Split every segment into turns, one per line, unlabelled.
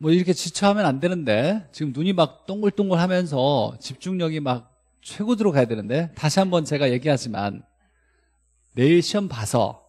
뭐 이렇게 지쳐하면 안 되는데 지금 눈이 막 동글동글 하면서 집중력이 막 최고도로 가야 되는데 다시 한번 제가 얘기하지만 내일 시험 봐서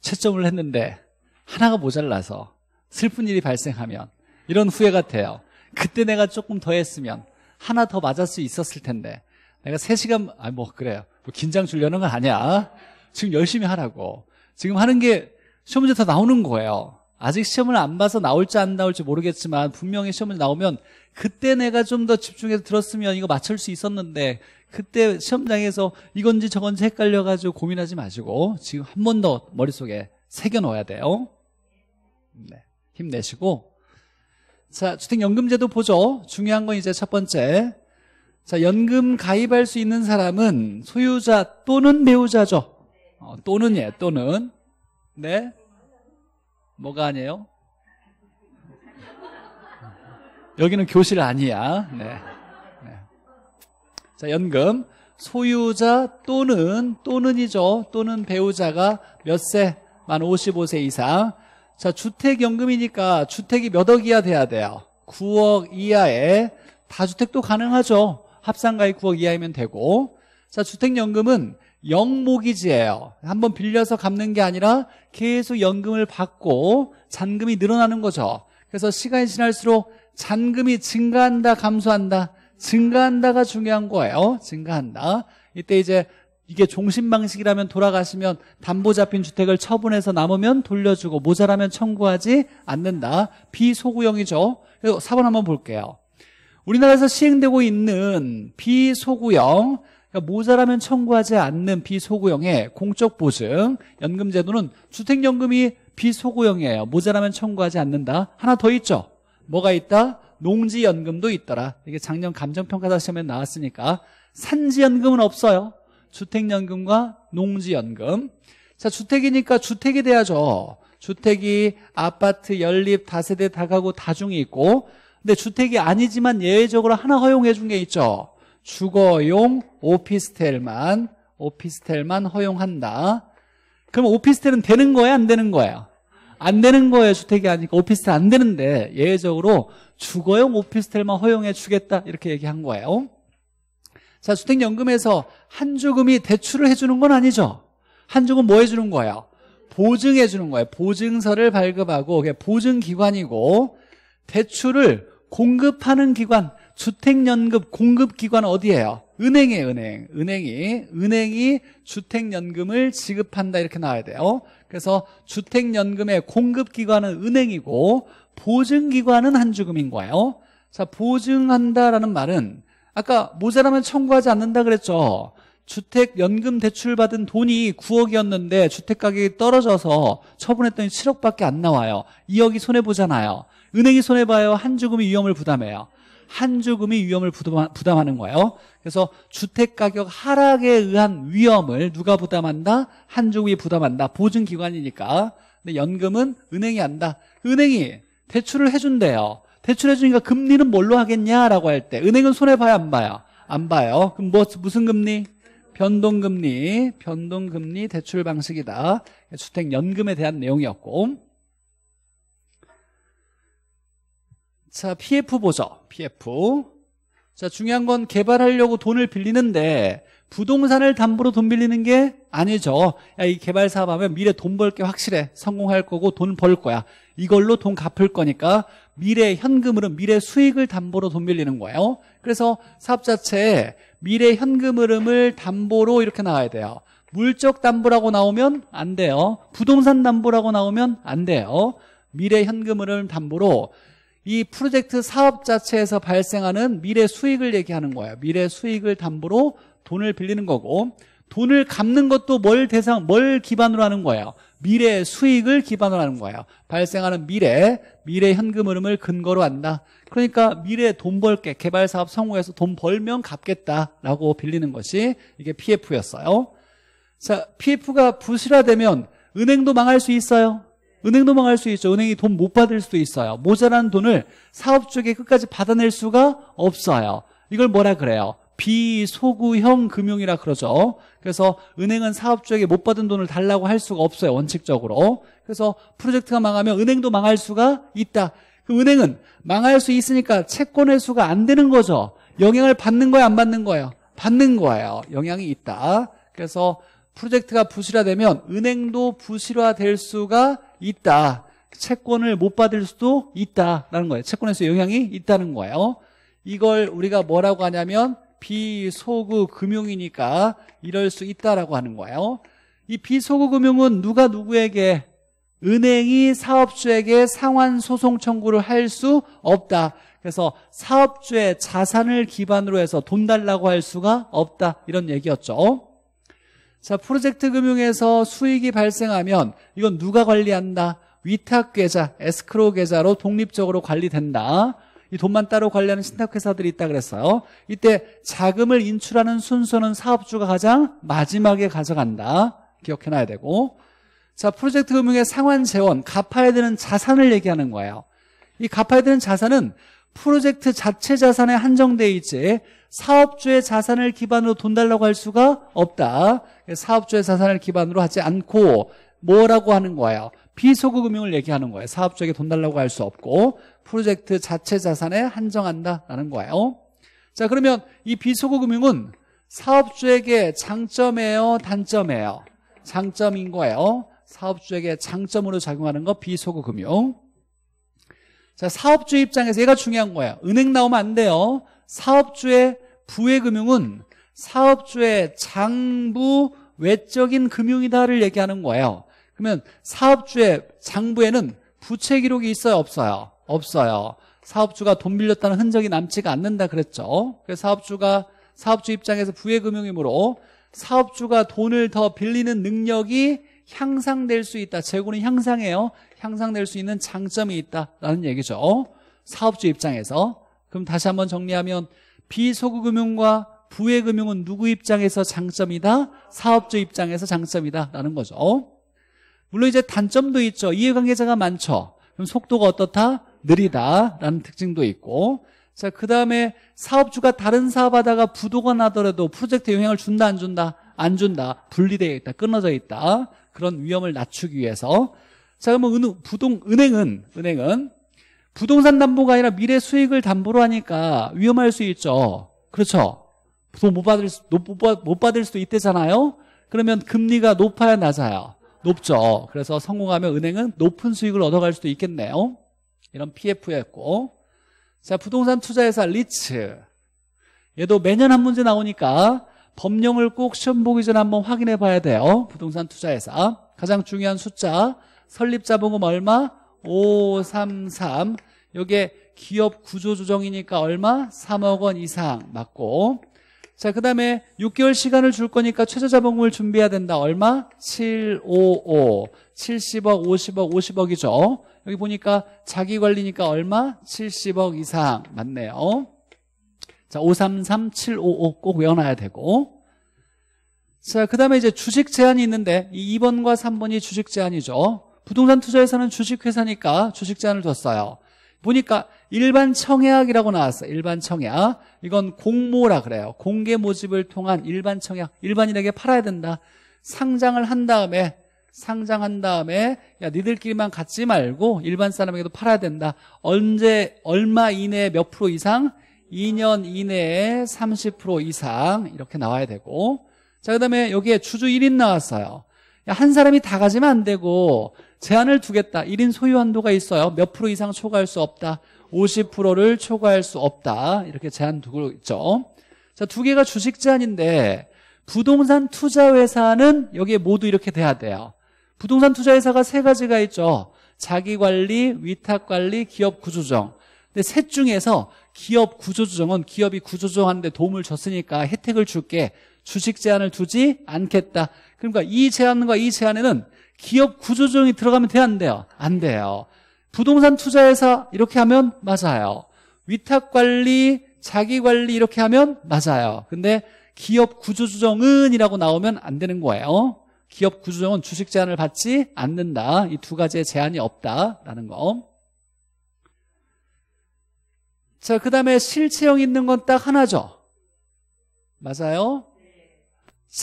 채점을 했는데 하나가 모자라서 슬픈 일이 발생하면 이런 후회 같아요. 그때 내가 조금 더 했으면 하나 더 맞을 수 있었을 텐데 내가 3시간 아 뭐 그래요. 뭐 긴장 줄려는건 아니야. 지금 열심히 하라고. 지금 하는 게 시험 문제 다 나오는 거예요. 아직 시험을 안 봐서 나올지 안 나올지 모르겠지만 분명히 시험을 나오면 그때 내가 좀 더 집중해서 들었으면 이거 맞출 수 있었는데 그때 시험장에서 이건지 저건지 헷갈려가지고 고민하지 마시고 지금 한 번 더 머릿속에 새겨 넣어야 돼요. 네, 힘내시고. 자, 주택연금제도 보죠. 중요한 건 이제 첫 번째. 자, 연금 가입할 수 있는 사람은 소유자 또는 배우자죠. 어, 또는 예, 또는. 네. 뭐가 아니에요? 여기는 교실 아니야. 네. 네. 자, 연금. 소유자 또는, 또는이죠. 또는 배우자가 몇 세? 만 55세 이상. 자, 주택연금이니까 주택이 몇 억이야 돼야 돼요. 9억 이하에 다주택도 가능하죠. 합산가액 9억 이하이면 되고. 자, 주택연금은 영모기지예요. 한번 빌려서 갚는 게 아니라 계속 연금을 받고 잔금이 늘어나는 거죠. 그래서 시간이 지날수록 잔금이 증가한다, 감소한다, 증가한다가 중요한 거예요. 증가한다. 이때 이제 이게 종신 방식이라면 돌아가시면 담보 잡힌 주택을 처분해서 남으면 돌려주고 모자라면 청구하지 않는다. 비소구형이죠. 그래서 4번 한번 볼게요. 우리나라에서 시행되고 있는 비소구형 그러니까 모자라면 청구하지 않는 비소구용의 공적 보증 연금제도는 주택연금이 비소구용이에요 모자라면 청구하지 않는다. 하나 더 있죠. 뭐가 있다? 농지연금도 있더라. 이게 작년 감정평가사 시험에 나왔으니까 산지연금은 없어요. 주택연금과 농지연금. 자, 주택이니까 주택이 돼야죠. 주택이 아파트, 연립, 다세대, 다가구, 다중이 있고 근데 주택이 아니지만 예외적으로 하나 허용해 준 게 있죠. 주거용 오피스텔만 오피스텔만 허용한다. 그럼 오피스텔은 되는 거야 안 되는 거야? 안 되는 거예요 주택이 아니니까 오피스텔 안 되는데 예외적으로 주거용 오피스텔만 허용해 주겠다 이렇게 얘기한 거예요. 자 주택연금에서 한조금이 대출을 해주는 건 아니죠. 한조금 뭐 해주는 거예요? 보증해 주는 거예요. 보증서를 발급하고 보증기관이고 대출을 공급하는 기관 주택연금 공급기관 어디예요? 은행이에요 은행 은행이 은행이 주택연금을 지급한다 이렇게 나와야 돼요 그래서 주택연금의 공급기관은 은행이고 보증기관은 한주금인 거예요 자 보증한다라는 말은 아까 모자라면 청구하지 않는다 그랬죠 주택연금 대출 받은 돈이 9억이었는데 주택가격이 떨어져서 처분했더니 7억밖에 안 나와요 2억이 손해보잖아요 은행이 손해봐요 한주금이 위험을 부담해요 한 조금이 위험을 부담하는 거예요. 그래서 주택가격 하락에 의한 위험을 누가 부담한다? 한 조금이 부담한다. 보증기관이니까. 근데 연금은 은행이 한다. 그 은행이 대출을 해준대요. 대출해주니까 금리는 뭘로 하겠냐라고 할 때 은행은 손해봐야 안 봐요? 안 봐요. 그럼 뭐, 무슨 금리? 변동금리, 변동금리 대출 방식이다. 주택연금에 대한 내용이었고 자, PF 보죠. PF. 자, 중요한 건 개발하려고 돈을 빌리는데 부동산을 담보로 돈 빌리는 게 아니죠. 야, 이 개발 사업 하면 미래 돈 벌 게 확실해. 성공할 거고 돈 벌 거야. 이걸로 돈 갚을 거니까 미래 현금으로 미래 수익을 담보로 돈 빌리는 거예요. 그래서 사업 자체에 미래 현금 흐름을 담보로 이렇게 나와야 돼요. 물적 담보라고 나오면 안 돼요. 부동산 담보라고 나오면 안 돼요. 미래 현금 흐름 담보로 이 프로젝트 사업 자체에서 발생하는 미래 수익을 얘기하는 거예요. 미래 수익을 담보로 돈을 빌리는 거고 돈을 갚는 것도 뭘 대상, 뭘 기반으로 하는 거예요? 미래 수익을 기반으로 하는 거예요. 발생하는 미래, 미래 현금 흐름을 근거로 한다. 그러니까 미래 돈 벌게, 개발 사업 성공해서 돈 벌면 갚겠다라고 빌리는 것이 이게 PF였어요. 자, PF가 부실화되면 은행도 망할 수 있어요. 은행 도망갈 수 있죠. 은행이 돈 못 받을 수도 있어요. 모자란 돈을 사업 쪽에 끝까지 받아낼 수가 없어요. 이걸 뭐라 그래요? 비소구형 금융이라 그러죠. 그래서 은행은 사업쪽에못 받은 돈을 달라고 할 수가 없어요. 원칙적으로. 그래서 프로젝트가 망하면 은행도 망할 수가 있다. 그 은행은 망할 수 있으니까 채권 회수가 안 되는 거죠. 영향을 받는 거예요? 안 받는 거예요? 받는 거예요. 영향이 있다. 그래서 프로젝트가 부실화되면 은행도 부실화될 수가 있다. 채권을 못 받을 수도 있다라는 거예요. 채권에서 영향이 있다는 거예요. 이걸 우리가 뭐라고 하냐면 비소구 금융이니까 이럴 수 있다라고 하는 거예요. 이 비소구 금융은 누가 누구에게 은행이 사업주에게 상환 소송 청구를 할 수 없다. 그래서 사업주의 자산을 기반으로 해서 돈 달라고 할 수가 없다. 이런 얘기였죠. 자, 프로젝트 금융에서 수익이 발생하면 이건 누가 관리한다? 위탁 계좌, 에스크로 계좌로 독립적으로 관리된다. 이 돈만 따로 관리하는 신탁회사들이 있다 그랬어요. 이때 자금을 인출하는 순서는 사업주가 가장 마지막에 가져간다. 기억해놔야 되고. 자, 프로젝트 금융의 상환 재원, 갚아야 되는 자산을 얘기하는 거예요. 이 갚아야 되는 자산은 프로젝트 자체 자산에 한정돼 있지 사업주의 자산을 기반으로 돈 달라고 할 수가 없다. 사업주의 자산을 기반으로 하지 않고 뭐라고 하는 거예요? 비소구 금융을 얘기하는 거예요. 사업주에게 돈 달라고 할 수 없고 프로젝트 자체 자산에 한정한다라는 거예요. 자 그러면 이 비소구 금융은 사업주에게 장점이에요, 단점이에요? 장점인 거예요. 사업주에게 장점으로 작용하는 거 비소구 금융. 자, 사업주 입장에서 얘가 중요한 거야. 은행 나오면 안 돼요. 사업주의 부의금융은 사업주의 장부 외적인 금융이다를 얘기하는 거예요. 그러면 사업주의 장부에는 부채 기록이 있어요, 없어요? 없어요. 사업주가 돈 빌렸다는 흔적이 남지가 않는다 그랬죠. 그래서 사업주가 사업주 입장에서 부의금융이므로 사업주가 돈을 더 빌리는 능력이 향상될 수 있다. 재고는 향상해요. 향상될 수 있는 장점이 있다라는 얘기죠. 사업주 입장에서. 그럼 다시 한번 정리하면 비소구금융과 부의금융은 누구 입장에서 장점이다? 사업주 입장에서 장점이다라는 거죠. 물론 이제 단점도 있죠. 이해관계자가 많죠. 그럼 속도가 어떻다? 느리다라는 특징도 있고 자, 그 다음에 사업주가 다른 사업하다가 부도가 나더라도 프로젝트에 영향을 준다, 안 준다? 안 준다. 분리되어 있다. 끊어져 있다. 그런 위험을 낮추기 위해서 자 그러면 은, 부동, 은행은 은행은 부동산 담보가 아니라 미래 수익을 담보로 하니까 위험할 수 있죠 그렇죠 돈 못 받을 못 받을 수도 있대잖아요 그러면 금리가 높아야 낮아요 높죠 그래서 성공하면 은행은 높은 수익을 얻어갈 수도 있겠네요 이런 PF였고 자 부동산 투자회사 리츠 얘도 매년 한 문제 나오니까 법령을 꼭 시험 보기 전에 한번 확인해 봐야 돼요. 어? 부동산 투자회사. 어? 가장 중요한 숫자. 설립자본금 얼마? 533. 요게 기업 구조조정이니까 얼마? 3억 원 이상 맞고. 자, 그 다음에 6개월 시간을 줄 거니까 최저자본금을 준비해야 된다. 얼마? 755. 70억, 50억, 50억이죠. 여기 보니까 자기관리니까 얼마? 70억 이상 맞네요. 자, 533755 꼭 외워놔야 되고. 자, 그 다음에 이제 주식 제한이 있는데, 이 2번과 3번이 주식 제한이죠. 부동산 투자에서는 주식회사니까 주식 제한을 뒀어요. 보니까 일반 청약이라고 나왔어. 일반 청약. 이건 공모라 그래요. 공개 모집을 통한 일반 청약. 일반인에게 팔아야 된다. 상장을 한 다음에 상장한 다음에 야 니들끼리만 갖지 말고 일반 사람에게도 팔아야 된다. 언제 얼마 이내에 몇 프로 이상 2년 이내에 30% 이상 이렇게 나와야 되고 자 그다음에 여기에 주주 1인 나왔어요. 한 사람이 다 가지면 안 되고 제한을 두겠다. 1인 소유 한도가 있어요. 몇 프로 이상 초과할 수 없다. 50%를 초과할 수 없다. 이렇게 제한 두고 있죠. 자, 두 개가 주식 제한인데 부동산 투자 회사는 여기에 모두 이렇게 돼야 돼요. 부동산 투자 회사가 세 가지가 있죠. 자기 관리, 위탁 관리, 기업 구조정. 근데 셋 중에서 기업 구조조정은 기업이 구조조정하는데 도움을 줬으니까 혜택을 줄게 주식 제한을 두지 않겠다 그러니까 이제안과이제안에는 기업 구조조정이 들어가면 돼안 돼요? 안 돼요 부동산 투자회사 이렇게 하면 맞아요 위탁관리, 자기관리 이렇게 하면 맞아요 근데 기업 구조조정은 이라고 나오면 안 되는 거예요 기업 구조조정은 주식 제한을 받지 않는다 이 두 가지의 제한이 없다라는 거 자, 그 다음에 실체형 있는 건 딱 하나죠. 맞아요?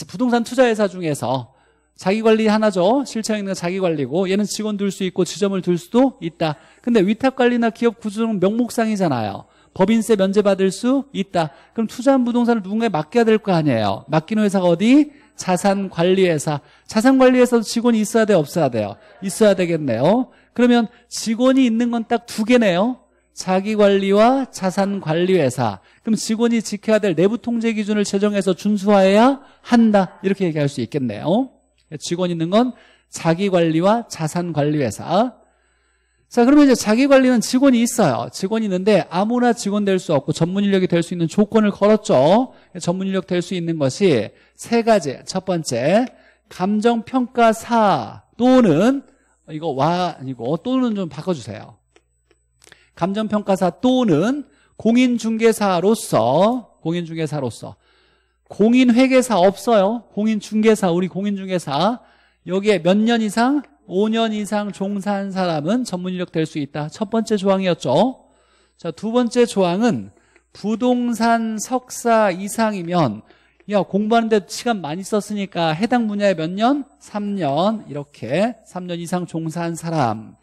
부동산 투자회사 중에서 자기관리 하나죠. 실체형 있는 자기관리고 얘는 직원 둘 수 있고 지점을 둘 수도 있다. 근데 위탁관리나 기업 구조는 명목상이잖아요. 법인세 면제받을 수 있다. 그럼 투자한 부동산을 누군가에 맡겨야 될 거 아니에요. 맡기는 회사가 어디? 자산관리회사. 자산관리회사도 직원이 있어야 돼, 없어야 돼요? 있어야 되겠네요. 그러면 직원이 있는 건 딱 두 개네요. 자기관리와 자산관리회사. 그럼 직원이 지켜야 될 내부통제 기준을 제정해서 준수해야 한다. 이렇게 얘기할 수 있겠네요. 직원 있는 건 자기관리와 자산관리회사. 자, 그러면 이제 자기관리는 직원이 있어요. 직원이 있는데 아무나 직원 될 수 없고 전문 인력이 될 수 있는 조건을 걸었죠. 전문 인력 될 수 있는 것이 세 가지. 첫 번째, 감정평가사 또는 이거 와 아니고 또는 좀 바꿔주세요. 감정평가사 또는 공인중개사로서 공인중개사로서 공인회계사 없어요. 공인중개사 우리 공인중개사 여기에 몇 년 이상 5년 이상 종사한 사람은 전문 인력 될 수 있다. 첫 번째 조항이었죠. 자, 두 번째 조항은 부동산 석사 이상이면 야, 공부하는데 시간 많이 썼으니까 해당 분야에 몇 년? 3년. 이렇게 3년 이상 종사한 사람.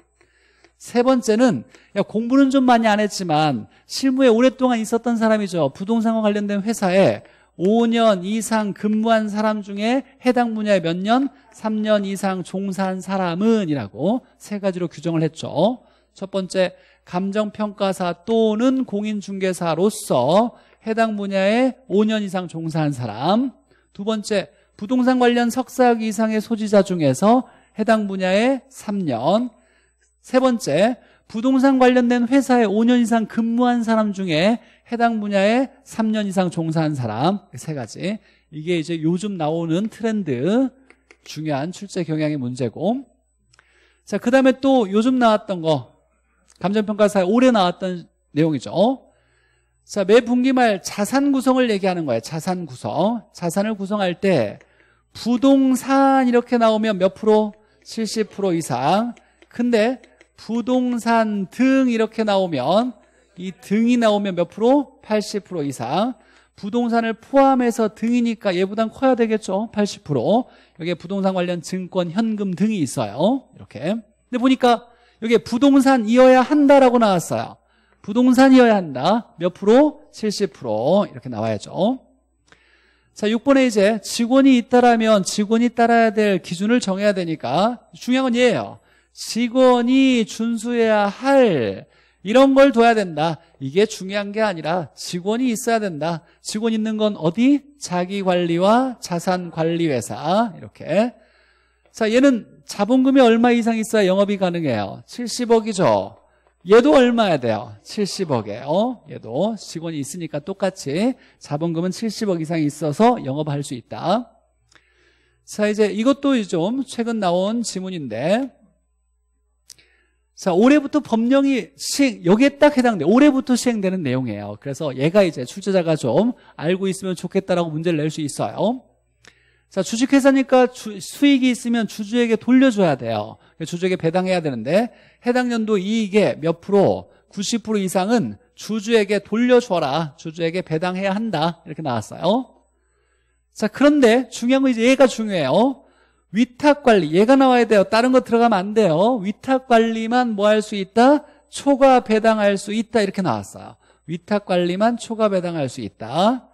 세 번째는 공부는 좀 많이 안 했지만 실무에 오랫동안 있었던 사람이죠. 부동산과 관련된 회사에 5년 이상 근무한 사람 중에 해당 분야에 몇 년? 3년 이상 종사한 사람은 이라고 세 가지로 규정을 했죠. 첫 번째, 감정평가사 또는 공인중개사로서 해당 분야에 5년 이상 종사한 사람. 두 번째, 부동산 관련 석사학 위 이상의 소지자 중에서 해당 분야에 3년, 세 번째, 부동산 관련된 회사에 5년 이상 근무한 사람 중에 해당 분야에 3년 이상 종사한 사람 세 가지 이게 이제 요즘 나오는 트렌드 중요한 출제 경향의 문제고 자그 다음에 또 요즘 나왔던 거 감정평가사에 올해 나왔던 내용이죠 자 매 분기 말 자산 구성을 얘기하는 거예요 자산 구성 자산을 구성할 때 부동산 이렇게 나오면 몇 프로? 70% 이상 근데 부동산 등 이렇게 나오면 이 등이 나오면 몇 프로? 80% 이상 부동산을 포함해서 등이니까 얘보단 커야 되겠죠 80% 여기에 부동산 관련 증권 현금 등이 있어요 이렇게 근데 보니까 여기에 부동산이어야 한다라고 나왔어요 부동산이어야 한다 몇 프로? 70% 이렇게 나와야죠 자 6번에 이제 직원이 있다라면 직원이 따라야 될 기준을 정해야 되니까 중요한 건 얘예요 직원이 준수해야 할 이런 걸 둬야 된다. 이게 중요한 게 아니라 직원이 있어야 된다. 직원 있는 건 어디? 자기관리와 자산관리회사 이렇게 자 얘는 자본금이 얼마 이상 있어야 영업이 가능해요? 70억이죠. 얘도 얼마야 돼요? 70억에요. 어? 얘도 직원이 있으니까 똑같이 자본금은 70억 이상 있어서 영업할 수 있다. 자 이제 이것도 좀 최근 나온 지문인데 자, 올해부터 법령이 시행, 여기에 딱 해당돼. 올해부터 시행되는 내용이에요. 그래서 얘가 이제 출제자가 좀 알고 있으면 좋겠다라고 문제를 낼 수 있어요. 자, 주식회사니까 주, 수익이 있으면 주주에게 돌려줘야 돼요. 주주에게 배당해야 되는데, 해당 연도 이익의 몇 프로, 90% 이상은 주주에게 돌려줘라. 주주에게 배당해야 한다. 이렇게 나왔어요. 자, 그런데 중요한 건 이제 얘가 중요해요. 위탁관리 얘가 나와야 돼요 다른 거 들어가면 안 돼요 위탁관리만 뭐 할 수 있다? 초과 배당할 수 있다 이렇게 나왔어요 위탁관리만 초과 배당할 수 있다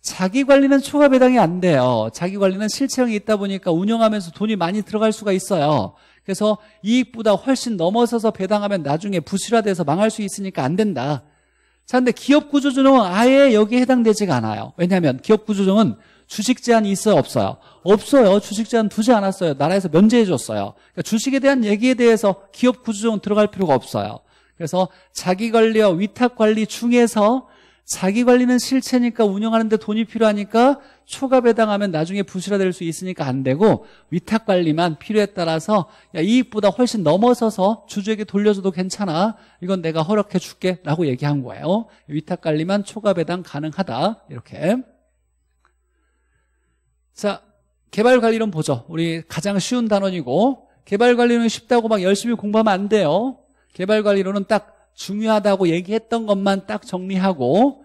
자기관리는 초과 배당이 안 돼요 자기관리는 실체형이 있다 보니까 운영하면서 돈이 많이 들어갈 수가 있어요 그래서 이익보다 훨씬 넘어서서 배당하면 나중에 부실화돼서 망할 수 있으니까 안 된다 자 근데 기업구조조정은 아예 여기에 해당되지가 않아요 왜냐하면 기업구조조정은 주식 제한이 있어요 없어요 없어요. 주식자는 두지 않았어요. 나라에서 면제해 줬어요. 그러니까 주식에 대한 얘기에 대해서 기업 구조조정 들어갈 필요가 없어요. 그래서 자기관리와 위탁관리 중에서 자기관리는 실체니까 운영하는데 돈이 필요하니까 초과 배당하면 나중에 부실화될 수 있으니까 안 되고 위탁관리만 필요에 따라서 야, 이익보다 훨씬 넘어서서 주주에게 돌려줘도 괜찮아 이건 내가 허락해 줄게 라고 얘기한 거예요 위탁관리만 초과 배당 가능하다 이렇게 자 개발관리론 보죠. 우리 가장 쉬운 단원이고 개발관리론은 쉽다고 막 열심히 공부하면 안 돼요. 개발관리론은 딱 중요하다고 얘기했던 것만 딱 정리하고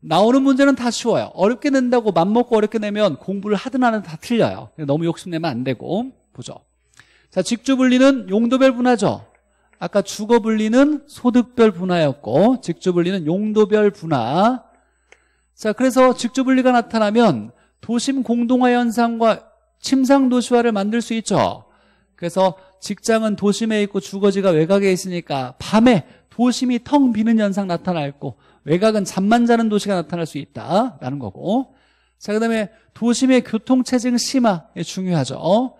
나오는 문제는 다 쉬워요. 어렵게 낸다고 맘먹고 어렵게 내면 공부를 하든 안 하든 다 틀려요. 너무 욕심내면 안 되고 보죠. 자, 직주분리는 용도별 분화죠. 아까 주거분리는 소득별 분화였고 직주분리는 용도별 분화. 자, 그래서 직주분리가 나타나면 도심 공동화 현상과 침상 도시화를 만들 수 있죠. 그래서 직장은 도심에 있고 주거지가 외곽에 있으니까 밤에 도심이 텅 비는 현상 나타나 있고 외곽은 잠만 자는 도시가 나타날 수 있다라는 거고 자 그다음에 도심의 교통체증 심화 예, 중요하죠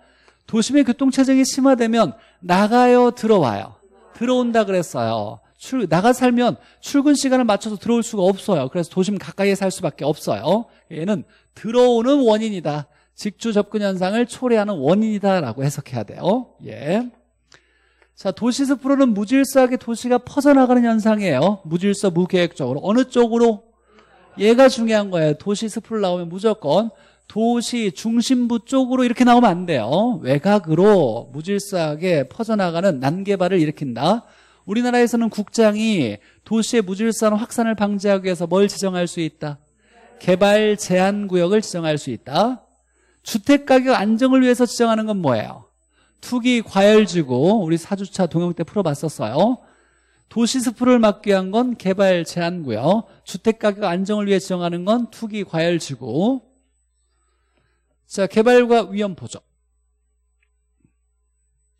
도심의 교통체증이 심화되면 나가요 들어와요 들어온다 그랬어요 출, 나가 살면 출근 시간을 맞춰서 들어올 수가 없어요. 그래서 도심 가까이에 살 수밖에 없어요. 얘는 들어오는 원인이다. 직주 접근 현상을 초래하는 원인이다라고 해석해야 돼요. 예. 자, 도시스 프로는 무질서하게 도시가 퍼져나가는 현상이에요. 무질서, 무계획적으로. 어느 쪽으로? 얘가 중요한 거예요. 도시스 프로 나오면 무조건 도시 중심부 쪽으로 이렇게 나오면 안 돼요. 외곽으로 무질서하게 퍼져나가는 난개발을 일으킨다. 우리나라에서는 국장이 도시의 무질서한 확산을 방지하기 위해서 뭘 지정할 수 있다? 개발 제한 구역을 지정할 수 있다. 주택가격 안정을 위해서 지정하는 건 뭐예요? 투기 과열지구 우리 4주차 동영 때 풀어봤었어요. 도시 스프를 막기 위한 건 개발 제한구역 주택가격 안정을 위해 지정하는 건 투기 과열지구 자 개발과 위험 보조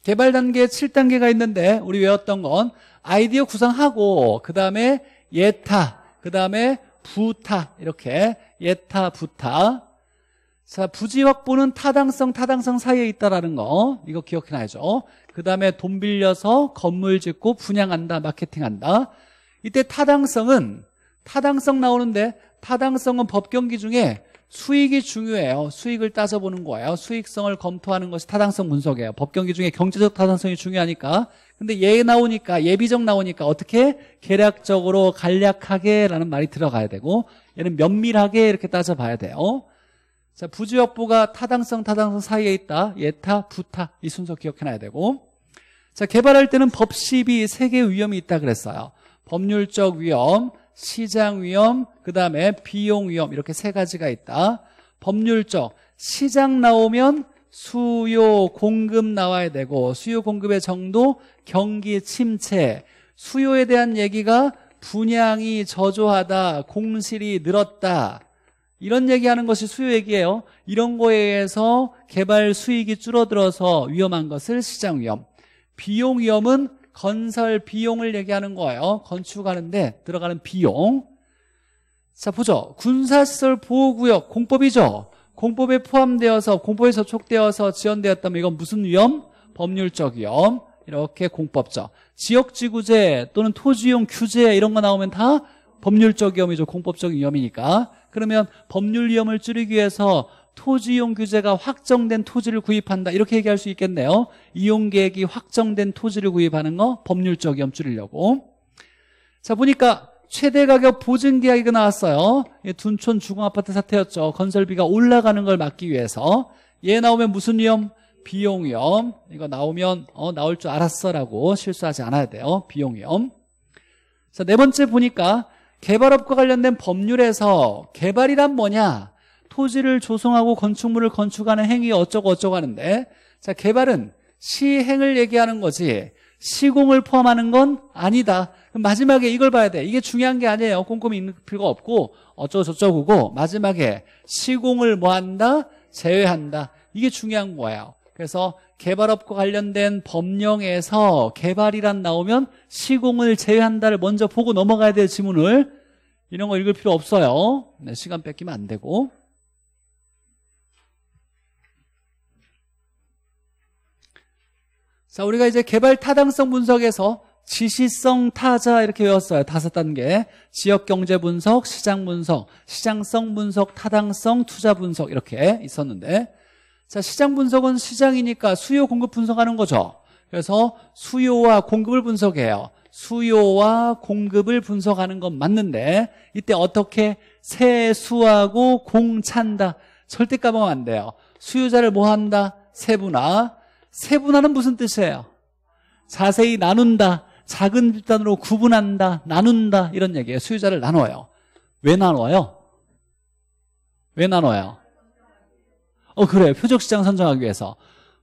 개발 단계 7단계가 있는데 우리 외웠던 건 아이디어 구상하고 그 다음에 예타 그 다음에 부타 이렇게 예타 부타 자 부지 확보는 타당성 타당성 사이에 있다라는 거 이거 기억해놔야죠 그 다음에 돈 빌려서 건물 짓고 분양한다 마케팅한다 이때 타당성은 타당성 나오는데 타당성은 법경기 중에 수익이 중요해요. 수익을 따져 보는 거예요. 수익성을 검토하는 것이 타당성 분석이에요. 법경기 중에 경제적 타당성이 중요하니까. 근데 예 나오니까 예비적 나오니까 어떻게 계략적으로 간략하게라는 말이 들어가야 되고 얘는 면밀하게 이렇게 따져 봐야 돼요. 자, 부주역부가 타당성 타당성 사이에 있다. 예타, 부타 이 순서 기억해 놔야 되고. 자, 개발할 때는 법시비 세 개의 위험이 있다 그랬어요. 법률적 위험, 시장 위험, 그 다음에 비용 위험 이렇게 세 가지가 있다. 법률적, 시장 나오면 수요, 공급 나와야 되고 수요, 공급의 정도, 경기 침체, 수요에 대한 얘기가 분양이 저조하다, 공실이 늘었다 이런 얘기하는 것이 수요 얘기예요. 이런 거에 의해서 개발 수익이 줄어들어서 위험한 것을 시장 위험 비용 위험은 건설 비용을 얘기하는 거예요. 건축하는데 들어가는 비용. 자, 보죠. 군사시설 보호구역 공법이죠. 공법에 포함되어서 공법에 저촉되어서 지연되었다면 이건 무슨 위험? 법률적 위험. 이렇게 공법적. 지역지구제 또는 토지용 규제 이런 거 나오면 다 법률적 위험이죠. 공법적 위험이니까. 그러면 법률 위험을 줄이기 위해서 토지 용 규제가 확정된 토지를 구입한다 이렇게 얘기할 수 있겠네요 이용 계획이 확정된 토지를 구입하는 거 법률적 염험 줄이려고 자 보니까 최대 가격 보증 계약이 나왔어요 둔촌 중앙아파트 사태였죠 건설비가 올라가는 걸 막기 위해서 얘 나오면 무슨 위험? 비용 위험 이거 나오면 어 나올 줄 알았어라고 실수하지 않아야 돼요 비용 위험 자 네 번째 보니까 개발업과 관련된 법률에서 개발이란 뭐냐 토지를 조성하고 건축물을 건축하는 행위 어쩌고 어쩌고 하는데 자 개발은 시행을 얘기하는 거지 시공을 포함하는 건 아니다 마지막에 이걸 봐야 돼 이게 중요한 게 아니에요 꼼꼼히 읽는 필요가 없고 어쩌고저쩌고고 마지막에 시공을 뭐 한다? 제외한다 이게 중요한 거예요 그래서 개발업과 관련된 법령에서 개발이란 나오면 시공을 제외한다를 먼저 보고 넘어가야 될 지문을 이런 거 읽을 필요 없어요 네, 시간 뺏기면 안 되고 자, 우리가 이제 개발 타당성 분석에서 지시성 타자 이렇게 외웠어요. 다섯 단계. 지역 경제 분석, 시장 분석, 시장성 분석, 타당성, 투자 분석 이렇게 있었는데 자, 시장 분석은 시장이니까 수요 공급 분석하는 거죠. 그래서 수요와 공급을 분석해요. 수요와 공급을 분석하는 건 맞는데 이때 어떻게 세수하고 공찬다 절대 까먹으면 안 돼요. 수요자를 뭐 한다? 세분화. 세분화는 무슨 뜻이에요? 자세히 나눈다. 작은 집단으로 구분한다. 나눈다. 이런 얘기예요. 수요자를 나눠요. 왜 나눠요? 왜 나눠요? 어, 그래요. 표적 시장 선정하기 위해서.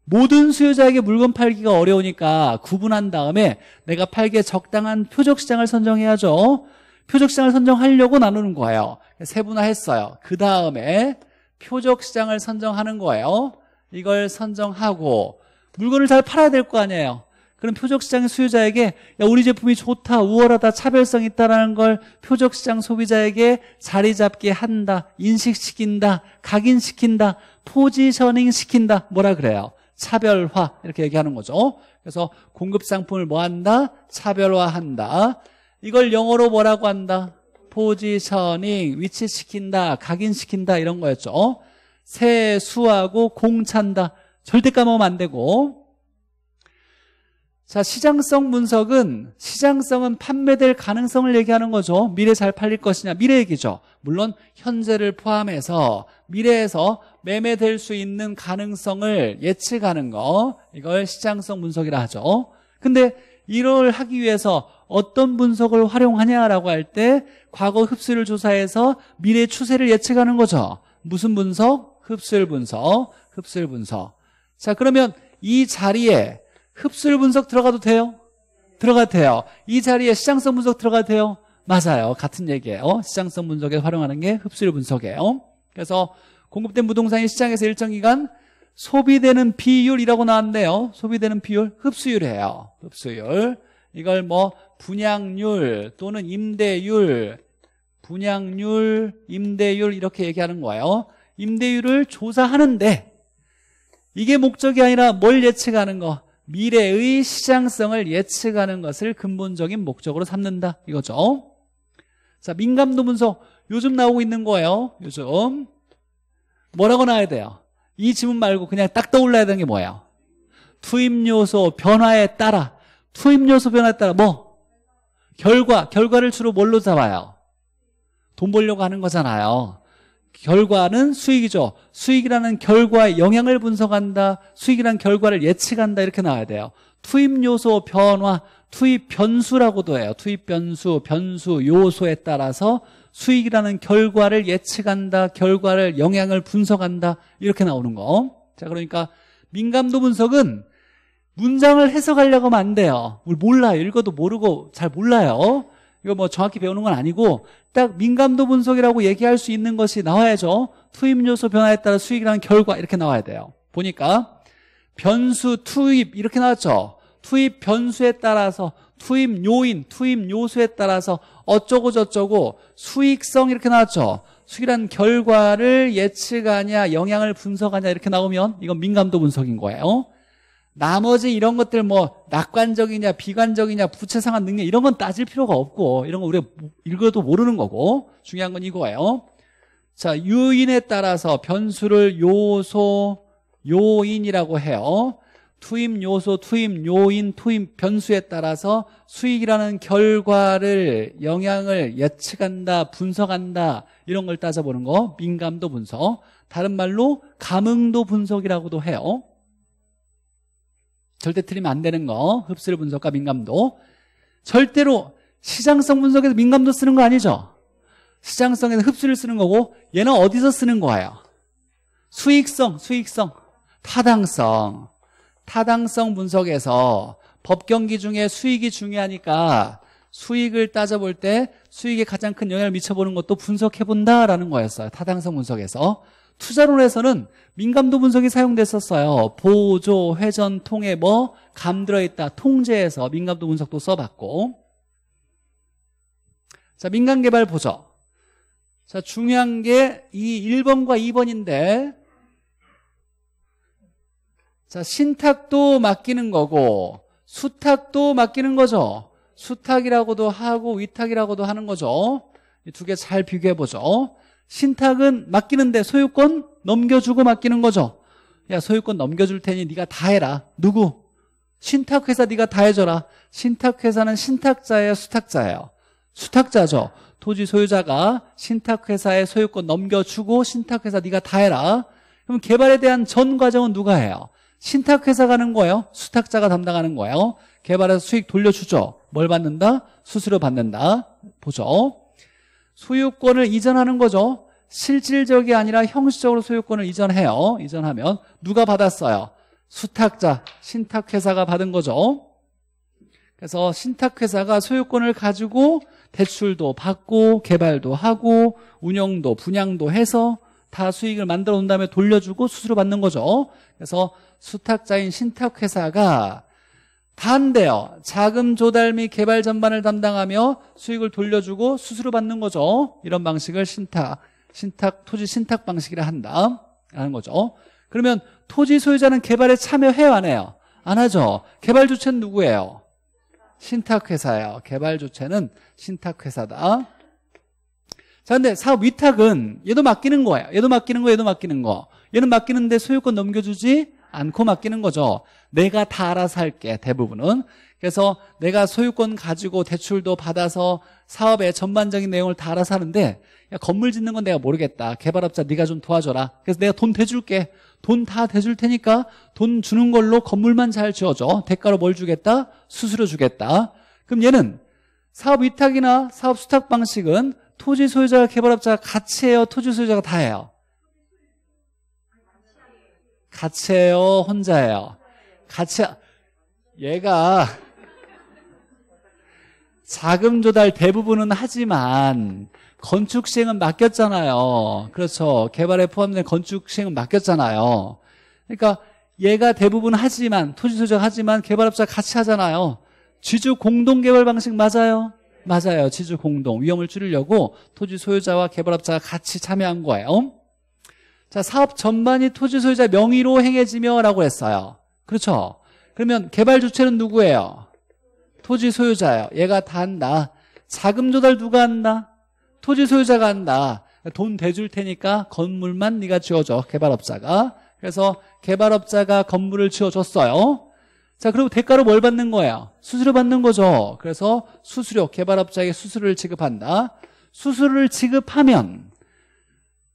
모든 수요자에게 물건 팔기가 어려우니까 구분한 다음에 내가 팔기에 적당한 표적 시장을 선정해야죠. 표적 시장을 선정하려고 나누는 거예요. 세분화했어요. 그 다음에 표적 시장을 선정하는 거예요. 이걸 선정하고 물건을 잘 팔아야 될 거 아니에요. 그럼 표적시장의 수요자에게 야, 우리 제품이 좋다, 우월하다, 차별성 있다라는 걸 표적시장 소비자에게 자리 잡게 한다, 인식시킨다, 각인시킨다, 포지셔닝 시킨다, 뭐라 그래요? 차별화 이렇게 얘기하는 거죠. 그래서 공급 상품을 뭐 한다? 차별화한다. 이걸 영어로 뭐라고 한다? 포지셔닝, 위치시킨다, 각인시킨다 이런 거였죠. 세 수하고 공 찬다. 절대 까먹으면 안 되고 자 시장성 분석은 시장성은 판매될 가능성을 얘기하는 거죠 미래 잘 팔릴 것이냐 미래 얘기죠 물론 현재를 포함해서 미래에서 매매될 수 있는 가능성을 예측하는 거 이걸 시장성 분석이라 하죠 근데 이걸 하기 위해서 어떤 분석을 활용하냐라고 할 때 과거 흡수를 조사해서 미래 추세를 예측하는 거죠 무슨 분석? 흡수율 분석, 흡수율 분석 자 그러면 이 자리에 흡수율 분석 들어가도 돼요? 들어가돼요. 도이 자리에 시장성 분석 들어가돼요? 도 맞아요. 같은 얘기예요. 시장성 분석에 활용하는 게 흡수율 분석이에요. 그래서 공급된 부동산이 시장에서 일정 기간 소비되는 비율이라고 나왔네요. 소비되는 비율 흡수율이에요. 흡수율. 이걸 뭐 분양률 또는 임대율, 분양률, 임대율 이렇게 얘기하는 거예요. 임대율을 조사하는데 이게 목적이 아니라 뭘 예측하는 거 미래의 시장성을 예측하는 것을 근본적인 목적으로 삼는다 이거죠 자 민감도 분석 요즘 나오고 있는 거예요 요즘 뭐라고 나와야 돼요 이 지문 말고 그냥 딱 떠올라야 되는 게 뭐예요 투입 요소 변화에 따라 투입 요소 변화에 따라 뭐 결과 결과를 주로 뭘로 잡아요 돈 벌려고 하는 거잖아요 결과는 수익이죠. 수익이라는 결과에 영향을 분석한다. 수익이란 결과를 예측한다. 이렇게 나와야 돼요. 투입 요소 변화, 투입 변수라고도 해요. 투입 변수, 변수, 요소에 따라서 수익이라는 결과를 예측한다. 결과를 영향을 분석한다. 이렇게 나오는 거. 자, 그러니까 민감도 분석은 문장을 해석하려고 하면 안 돼요. 몰라요. 읽어도 모르고 잘 몰라요. 이거 뭐 정확히 배우는 건 아니고 딱 민감도 분석이라고 얘기할 수 있는 것이 나와야죠. 투입 요소 변화에 따라 수익이라는 결과 이렇게 나와야 돼요. 보니까 변수 투입 이렇게 나왔죠. 투입 변수에 따라서 투입 요인, 투입 요소에 따라서 어쩌고 저쩌고 수익성 이렇게 나왔죠. 수익이라는 결과를 예측하냐 영향을 분석하냐 이렇게 나오면 이건 민감도 분석인 거예요. 나머지 이런 것들 뭐 낙관적이냐 비관적이냐 부채상환 능력 이런 건 따질 필요가 없고 이런 거 우리가 읽어도 모르는 거고 중요한 건 이거예요 자 유인에 따라서 변수를 요소 요인이라고 해요 투입 요소 투입 요인 투입 변수에 따라서 수익이라는 결과를 영향을 예측한다 분석한다 이런 걸 따져보는 거 민감도 분석 다른 말로 감응도 분석이라고도 해요 절대 틀리면 안 되는 거 흡수율 분석과 민감도 절대로 시장성 분석에서 민감도 쓰는 거 아니죠 시장성에서 흡수를 쓰는 거고 얘는 어디서 쓰는 거예요 수익성 수익성 타당성 타당성 분석에서 법경기 중에 수익이 중요하니까 수익을 따져볼 때 수익에 가장 큰 영향을 미쳐보는 것도 분석해본다라는 거였어요 타당성 분석에서 투자론에서는 민감도 분석이 사용됐었어요. 보조, 회전, 통해 뭐 감들어 있다. 통제해서 민감도 분석도 써봤고. 자, 민간 개발 보조. 자, 중요한 게 이 1번과 2번인데 자, 신탁도 맡기는 거고 수탁도 맡기는 거죠. 수탁이라고도 하고 위탁이라고도 하는 거죠. 두 개 잘 비교해 보죠. 신탁은 맡기는데 소유권 넘겨주고 맡기는 거죠. 야 소유권 넘겨줄 테니 네가 다 해라. 누구? 신탁회사 네가 다 해줘라. 신탁회사는 신탁자예요 수탁자예요? 수탁자죠. 토지 소유자가 신탁회사에 소유권 넘겨주고 신탁회사 네가 다 해라. 그럼 개발에 대한 전 과정은 누가 해요? 신탁회사 가는 거예요? 수탁자가 담당하는 거예요? 개발에서 수익 돌려주죠. 뭘 받는다? 수수료 받는다. 보죠. 소유권을 이전하는 거죠. 실질적이 아니라 형식적으로 소유권을 이전해요. 이전하면 누가 받았어요? 수탁자, 신탁회사가 받은 거죠. 그래서 신탁회사가 소유권을 가지고 대출도 받고 개발도 하고 운영도 분양도 해서 다 수익을 만들어 놓은 다음에 돌려주고 수수료 받는 거죠. 그래서 수탁자인 신탁회사가 반대요. 자금 조달 및 개발 전반을 담당하며 수익을 돌려주고 수수료 받는 거죠. 이런 방식을 신탁, 신탁, 토지 신탁 방식이라 한다. 라는 거죠. 그러면 토지 소유자는 개발에 참여해요, 안 해요? 안 하죠. 개발 주체는 누구예요? 신탁회사예요. 개발 주체는 신탁회사다. 자, 근데 사업 위탁은 얘도 맡기는 거예요. 얘도 맡기는 거, 얘도 맡기는 거. 얘는 맡기는데 소유권 넘겨주지 않고 맡기는 거죠. 내가 다 알아서 할게 대부분은. 그래서 내가 소유권 가지고 대출도 받아서 사업의 전반적인 내용을 다 알아서 하는데 야, 건물 짓는 건 내가 모르겠다. 개발업자 네가 좀 도와줘라. 그래서 내가 돈 대줄게. 돈 다 대줄 테니까 돈 주는 걸로 건물만 잘 지어줘. 대가로 뭘 주겠다? 수수료 주겠다. 그럼 얘는 사업 위탁이나 사업 수탁 방식은 토지 소유자와 개발업자가 같이 해요? 토지 소유자가 다 해요? 같이 해요? 혼자예요? 같이, 얘가 자금 조달 대부분은 하지만 건축 시행은 맡겼잖아요. 그렇죠. 개발에 포함된 건축 시행은 맡겼잖아요. 그러니까 얘가 대부분 하지만 토지 조정 하지만 개발업자 같이 하잖아요. 지주 공동 개발 방식 맞아요? 맞아요. 지주 공동 위험을 줄이려고 토지 소유자와 개발업자가 같이 참여한 거예요. 자, 사업 전반이 토지 소유자 명의로 행해지며 라고 했어요. 그렇죠? 그러면 개발 주체는 누구예요? 토지 소유자예요. 얘가 다 한다. 자금 조달 누가 한다? 토지 소유자가 한다. 돈 대줄 테니까 건물만 네가 지어줘. 개발업자가. 그래서 개발업자가 건물을 지어줬어요. 자, 그리고 대가로 뭘 받는 거예요? 수수료 받는 거죠. 그래서 수수료, 개발업자에게 수수료를 지급한다. 수수료를 지급하면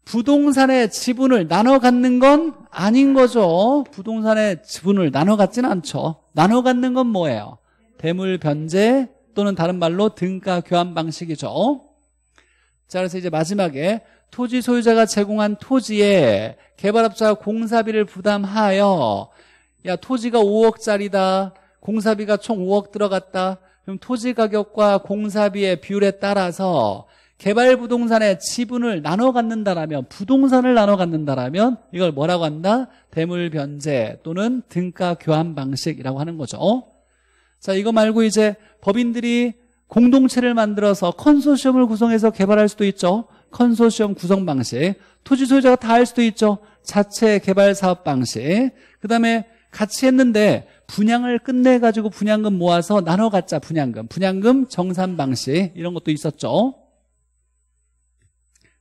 부동산의 지분을 나눠 갖는 건 아닌 거죠. 부동산의 지분을 나눠 갖진 않죠. 나눠 갖는 건 뭐예요? 대물 변제 또는 다른 말로 등가 교환 방식이죠. 자, 그래서 이제 마지막에 토지 소유자가 제공한 토지에 개발업자가 공사비를 부담하여 야, 토지가 5억짜리다. 공사비가 총 5억 들어갔다. 그럼 토지 가격과 공사비의 비율에 따라서 개발 부동산의 지분을 나눠 갖는다라면 부동산을 나눠 갖는다라면 이걸 뭐라고 한다? 대물 변제 또는 등가 교환 방식이라고 하는 거죠. 자, 이거 말고 이제 법인들이 공동체를 만들어서 컨소시엄을 구성해서 개발할 수도 있죠. 컨소시엄 구성 방식, 토지 소유자가 다 할 수도 있죠. 자체 개발 사업 방식. 그다음에 같이 했는데 분양을 끝내 가지고 분양금 모아서 나눠 갖자 분양금, 분양금 정산 방식 이런 것도 있었죠.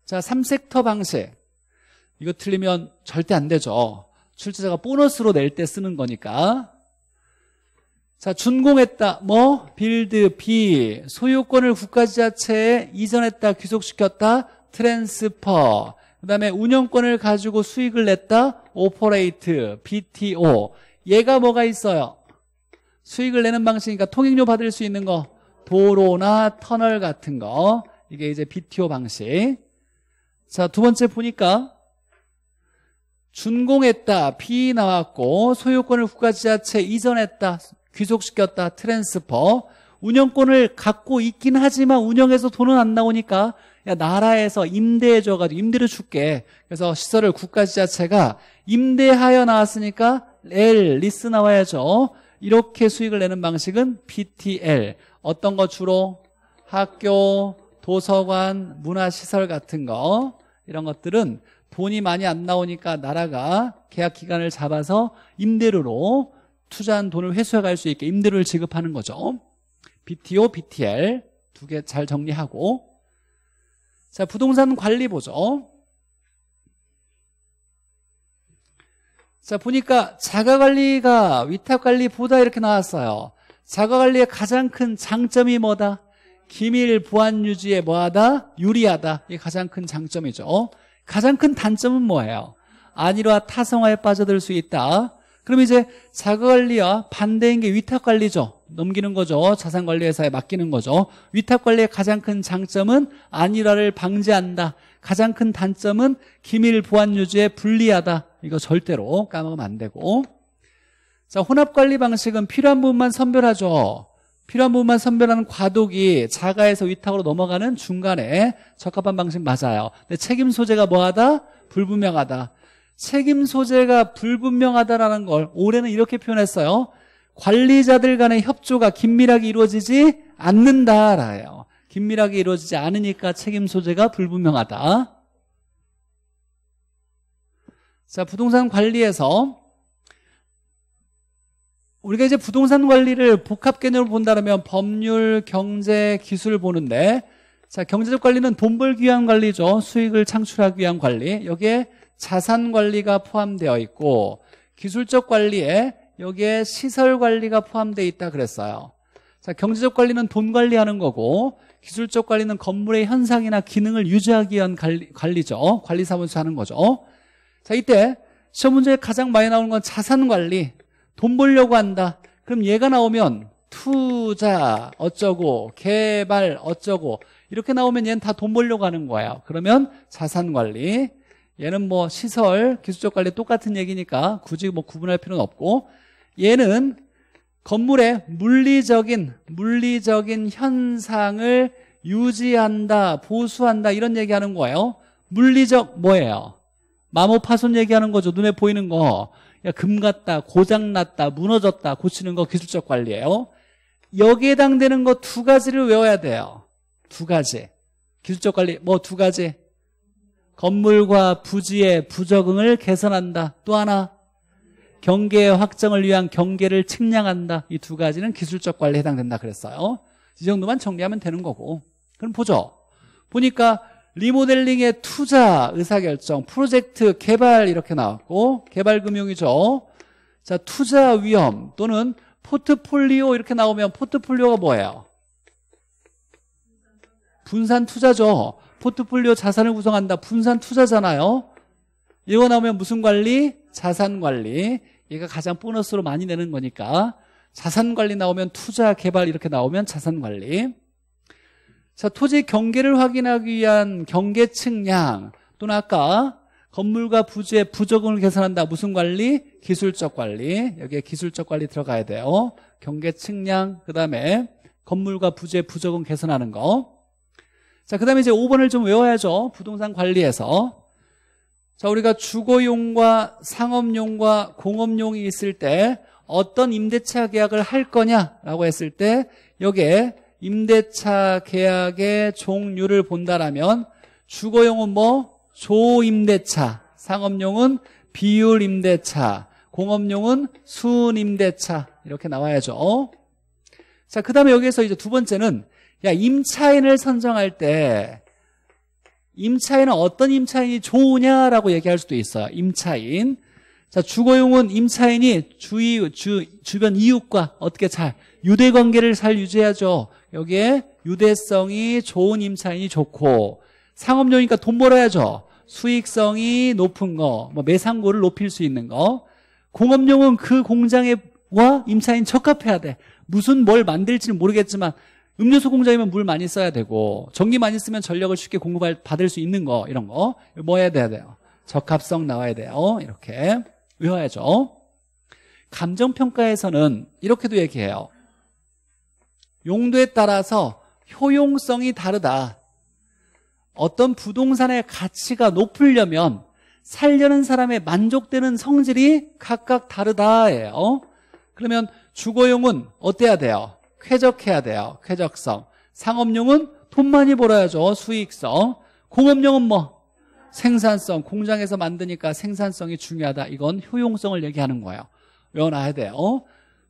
자, 3섹터 방식. 이거 틀리면 절대 안 되죠. 출제자가 보너스로 낼 때 쓰는 거니까. 자, 준공했다. 뭐? 빌드, 비. 소유권을 국가지자체에 이전했다. 귀속시켰다. 트랜스퍼. 그 다음에 운영권을 가지고 수익을 냈다. 오퍼레이트. BTO. 얘가 뭐가 있어요? 수익을 내는 방식이니까 통행료 받을 수 있는 거. 도로나 터널 같은 거. 이게 이제 BTO 방식. 자, 두 번째 보니까 준공했다. 비 나왔고 소유권을 국가지자체 이전했다. 귀속시켰다. 트랜스퍼. 운영권을 갖고 있긴 하지만 운영해서 돈은 안 나오니까 야 나라에서 임대해줘가지고 임대를 줄게. 그래서 시설을 국가지자체가 임대하여 나왔으니까 L 리스 나와야죠. 이렇게 수익을 내는 방식은 BTL. 어떤 거 주로? 학교, 도서관, 문화시설 같은 거 이런 것들은 돈이 많이 안 나오니까 나라가 계약 기간을 잡아서 임대료로 투자한 돈을 회수해 갈 수 있게 임대료를 지급하는 거죠. BTO, BTL 두 개 잘 정리하고 자 부동산 관리 보죠. 자 보니까 자가관리가 위탁관리보다 이렇게 나왔어요. 자가관리의 가장 큰 장점이 뭐다? 기밀 보안 유지에 뭐하다? 유리하다. 이게 가장 큰 장점이죠. 가장 큰 단점은 뭐예요? 안일화 타성화에 빠져들 수 있다. 그럼 이제 자가관리와 반대인 게 위탁관리죠. 넘기는 거죠. 자산관리회사에 맡기는 거죠. 위탁관리의 가장 큰 장점은 안일화를 방지한다. 가장 큰 단점은 기밀 보안 유지에 불리하다. 이거 절대로 까먹으면 안 되고. 자, 혼합관리 방식은 필요한 부분만 선별하죠. 필요한 부분만 선별하는 과도기 자가에서 위탁으로 넘어가는 중간에 적합한 방식 맞아요. 근데 책임 소재가 뭐하다? 불분명하다. 책임 소재가 불분명하다라는 걸 올해는 이렇게 표현했어요. 관리자들 간의 협조가 긴밀하게 이루어지지 않는다라요. 긴밀하게 이루어지지 않으니까 책임 소재가 불분명하다. 자, 부동산 관리에서 우리가 이제 부동산 관리를 복합 개념으로 본다면 법률, 경제, 기술을 보는데 자 경제적 관리는 돈 벌기 위한 관리죠. 수익을 창출하기 위한 관리. 여기에 자산 관리가 포함되어 있고 기술적 관리에 여기에 시설 관리가 포함되어 있다 그랬어요. 자 경제적 관리는 돈 관리하는 거고 기술적 관리는 건물의 현상이나 기능을 유지하기 위한 관리, 관리죠. 관리사무소 하는 거죠. 자 이때 시험 문제에 가장 많이 나오는 건 자산 관리. 돈 벌려고 한다. 그럼 얘가 나오면 투자 어쩌고 개발 어쩌고 이렇게 나오면 얘는 다 돈 벌려고 하는 거예요. 그러면 자산관리 얘는 뭐 시설 기술적 관리 똑같은 얘기니까 굳이 뭐 구분할 필요는 없고 얘는 건물의 물리적인 물리적인 현상을 유지한다 보수한다 이런 얘기하는 거예요 물리적 뭐예요 마모 파손 얘기하는 거죠 눈에 보이는 거 그러니까 금 같다, 고장 났다, 무너졌다 고치는 거 기술적 관리예요. 여기에 해당되는 거 두 가지를 외워야 돼요. 두 가지. 기술적 관리 뭐 두 가지. 건물과 부지의 부적응을 개선한다. 또 하나 경계의 확정을 위한 경계를 측량한다. 이 두 가지는 기술적 관리에 해당된다 그랬어요. 이 정도만 정리하면 되는 거고. 그럼 보죠. 보니까 리모델링의 투자, 의사결정, 프로젝트, 개발 이렇게 나왔고 개발금융이죠. 자 투자 위험 또는 포트폴리오 이렇게 나오면 포트폴리오가 뭐예요? 분산 투자죠. 포트폴리오 자산을 구성한다. 분산 투자잖아요. 이거 나오면 무슨 관리? 자산 관리. 얘가 가장 보너스로 많이 내는 거니까 자산 관리 나오면 투자, 개발 이렇게 나오면 자산 관리. 자, 토지 경계를 확인하기 위한 경계측량 또는 아까 건물과 부지의 부적응을 계산한다. 무슨 관리? 기술적 관리. 여기에 기술적 관리 들어가야 돼요. 경계측량, 그 다음에 건물과 부지의 부적응 개선하는 거. 자, 그 다음에 이제 5번을 좀 외워야죠. 부동산 관리에서. 자, 우리가 주거용과 상업용과 공업용이 있을 때 어떤 임대차 계약을 할 거냐라고 했을 때 여기에 임대차 계약의 종류를 본다라면 주거용은 뭐? 조임대차, 상업용은 비율임대차, 공업용은 순임대차 이렇게 나와야죠. 자, 그 다음에 여기에서 이제 두 번째는 야 임차인을 선정할 때 임차인은 어떤 임차인이 좋으냐라고 얘기할 수도 있어요. 임차인. 자, 주거용은 임차인이 주위, 주, 주변 이웃과 어떻게 잘 유대관계를 잘 유지해야죠. 여기에 유대성이 좋은 임차인이 좋고 상업용이니까 돈 벌어야죠. 수익성이 높은 거, 뭐 매상고를 높일 수 있는 거. 공업용은 그 공장에와 임차인 적합해야 돼. 무슨 뭘 만들지는 모르겠지만 음료수 공장이면 물 많이 써야 되고 전기 많이 쓰면 전력을 쉽게 공급 받을 수 있는 거 이런 거 뭐 해야 돼요? 적합성 나와야 돼요. 이렇게 외워야죠. 감정평가에서는 이렇게도 얘기해요. 용도에 따라서 효용성이 다르다. 어떤 부동산의 가치가 높으려면 살려는 사람의 만족되는 성질이 각각 다르다예요. 그러면 주거용은 어때야 돼요? 쾌적해야 돼요. 쾌적성. 상업용은 돈 많이 벌어야죠. 수익성. 공업용은 뭐? 생산성. 공장에서 만드니까 생산성이 중요하다. 이건 효용성을 얘기하는 거예요. 외워놔야 돼요.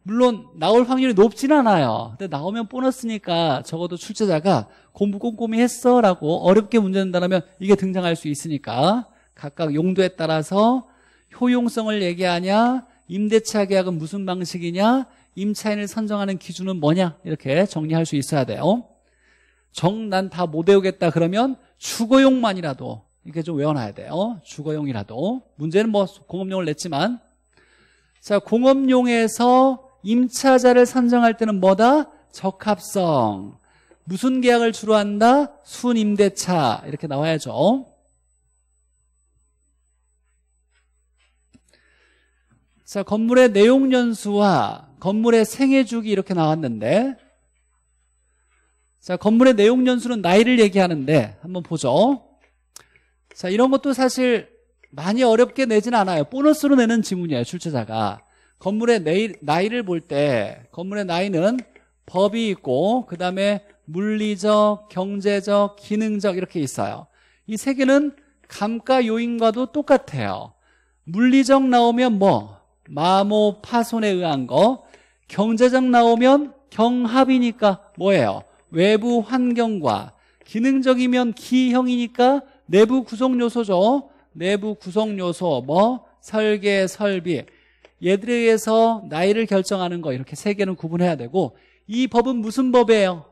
물론 나올 확률이 높진 않아요. 근데 나오면 보너스니까 적어도 출제자가 공부 꼼꼼히 했어라고 어렵게 문제 낸다면 이게 등장할 수 있으니까 각각 용도에 따라서 효용성을 얘기하냐 임대차 계약은 무슨 방식이냐 임차인을 선정하는 기준은 뭐냐 이렇게 정리할 수 있어야 돼요. 정난 다 못 외우겠다 그러면 주거용만이라도 이렇게 좀 외워놔야 돼요. 주거용이라도 문제는 뭐 공업용을 냈지만 자 공업용에서 임차자를 선정할 때는 뭐다? 적합성. 무슨 계약을 주로 한다? 순임대차. 이렇게 나와야죠. 자, 건물의 내용연수와 건물의 생애주기 이렇게 나왔는데 자, 건물의 내용연수는 나이를 얘기하는데 한번 보죠. 자, 이런 것도 사실 많이 어렵게 내진 않아요. 보너스로 내는 지문이에요, 출제자가. 건물의 나이, 나이를 볼 때 건물의 나이는 법이 있고 그 다음에 물리적, 경제적, 기능적 이렇게 있어요 이 세 개는 감가 요인과도 똑같아요 물리적 나오면 뭐 마모, 파손에 의한 거 경제적 나오면 경합이니까 뭐예요? 외부 환경과 기능적이면 기형이니까 내부 구성 요소죠. 내부 구성 요소, 뭐, 설계, 설비. 얘들에 의해서 나이를 결정하는 거 이렇게 세 개는 구분해야 되고 이 법은 무슨 법이에요?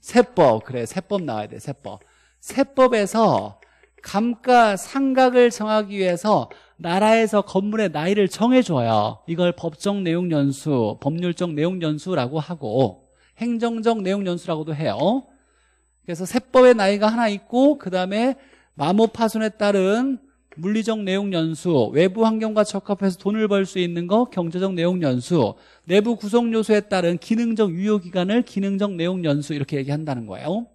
세법 그래 세법 나와야 돼 세법 세법에서 감가상각을 정하기 위해서 나라에서 건물의 나이를 정해줘요 이걸 법적 내용 연수 법률적 내용 연수라고 하고 행정적 내용 연수라고도 해요 그래서 세법의 나이가 하나 있고 그 다음에 마모파손에 따른 물리적 내용 연수, 외부 환경과 적합해서 돈을 벌 수 있는 거, 경제적 내용 연수, 내부 구성 요소에 따른 기능적 유효 기간을 기능적 내용 연수 이렇게 얘기한다는 거예요.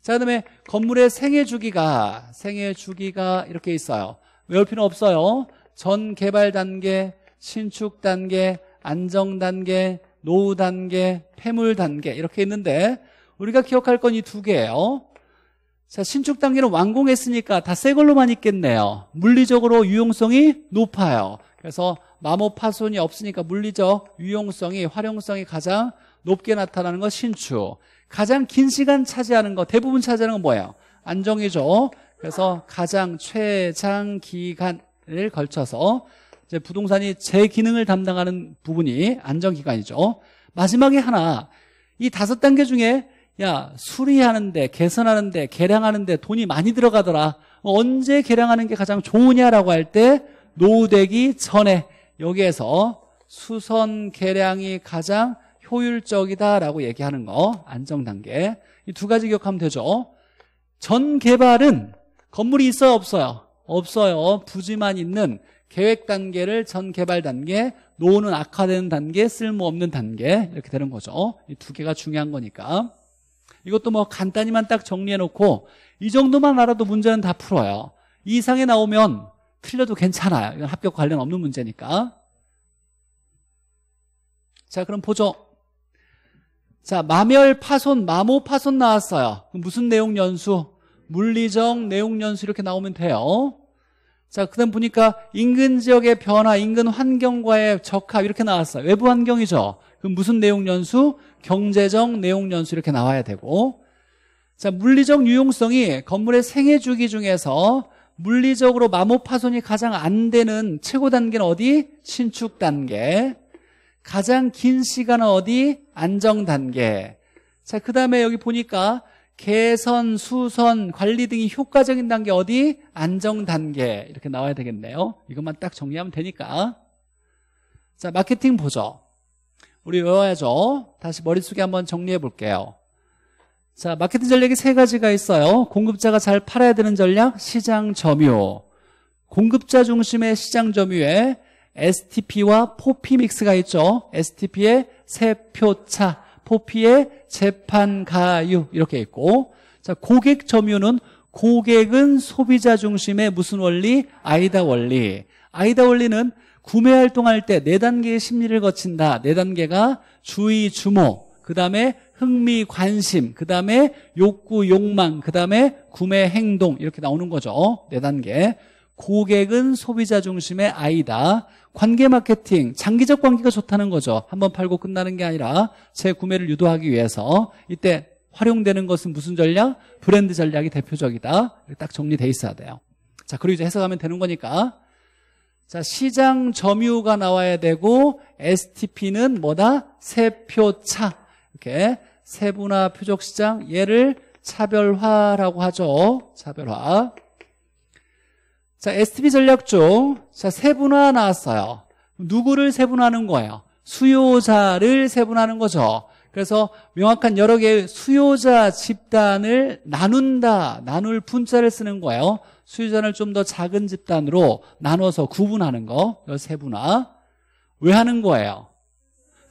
자, 그다음에 건물의 생애 주기가 생애 주기가 이렇게 있어요. 외울 필요 없어요. 전 개발 단계, 신축 단계, 안정 단계, 노후 단계, 폐물 단계 이렇게 있는데 우리가 기억할 건 이 두 개예요. 자, 신축 단계는 완공했으니까 다 새 걸로만 있겠네요. 물리적으로 유용성이 높아요. 그래서 마모 파손이 없으니까 물리적 유용성이 활용성이 가장 높게 나타나는 건 신축. 가장 긴 시간 차지하는 거 대부분 차지하는 건 뭐예요? 안정이죠. 그래서 가장 최장 기간을 걸쳐서 이제 부동산이 제 기능을 담당하는 부분이 안정기간이죠. 마지막에 하나 이 다섯 단계 중에 야, 수리하는데, 개선하는데, 개량하는데 돈이 많이 들어가더라. 언제 개량하는 게 가장 좋으냐라고 할 때 노후되기 전에 여기에서 수선 개량이 가장 효율적이다라고 얘기하는 거 안정 단계 이 두 가지 기억하면 되죠 전 개발은 건물이 있어요 없어요 없어요 부지만 있는 계획 단계를 전 개발 단계 노후는 악화되는 단계 쓸모없는 단계 이렇게 되는 거죠 이 두 개가 중요한 거니까 이것도 뭐 간단히만 딱 정리해놓고 이 정도만 알아도 문제는 다 풀어요. 이 이상에 나오면 틀려도 괜찮아요. 이건 합격 관련 없는 문제니까. 자, 그럼 보죠. 자, 마멸 파손, 마모 파손 나왔어요. 무슨 내용 연수? 물리적 내용 연수 이렇게 나오면 돼요. 자, 그 다음 보니까 인근 지역의 변화, 인근 환경과의 적합 이렇게 나왔어요. 외부 환경이죠. 그럼 무슨 내용 연수? 경제적 내용 연수 이렇게 나와야 되고 자 물리적 유용성이 건물의 생애 주기 중에서 물리적으로 마모 파손이 가장 안 되는 최고 단계는 어디? 신축 단계 가장 긴 시간은 어디? 안정 단계 자그 다음에 여기 보니까 개선, 수선, 관리 등이 효과적인 단계 어디? 안정 단계 이렇게 나와야 되겠네요 이것만 딱 정리하면 되니까 자 마케팅 보죠 우리 외워야죠. 다시 머릿속에 한번 정리해 볼게요. 자, 마케팅 전략이 세 가지가 있어요. 공급자가 잘 팔아야 되는 전략, 시장 점유. 공급자 중심의 시장 점유에 STP와 포피 믹스가 있죠. STP의 세표차, 포피의 재판가유 이렇게 있고 자 고객 점유는 고객은 소비자 중심의 무슨 원리? 아이다 원리. 아이다 원리는 구매 활동할 때 네 단계의 심리를 거친다. 네 단계가 주의, 주모, 그 다음에 흥미, 관심, 그 다음에 욕구, 욕망, 그 다음에 구매, 행동 이렇게 나오는 거죠. 네 단계. 고객은 소비자 중심의 아이다. 관계 마케팅, 장기적 관계가 좋다는 거죠. 한번 팔고 끝나는 게 아니라 재구매를 유도하기 위해서 이때 활용되는 것은 무슨 전략? 브랜드 전략이 대표적이다. 딱 정리돼 있어야 돼요. 자, 그리고 이제 해석하면 되는 거니까 자, 시장 점유가 나와야 되고 STP는 뭐다? 세표차. 이렇게 세분화 표적 시장 얘를 차별화라고 하죠. 차별화. 자, STP 전략 중 자, 세분화 나왔어요. 누구를 세분하는 화 거예요? 수요자를 세분하는 화 거죠. 그래서 명확한 여러 개의 수요자 집단을 나눈다. 나눌 분자를 쓰는 거예요. 수유자을좀더 작은 집단으로 나눠서 구분하는 거 세분화 왜 하는 거예요?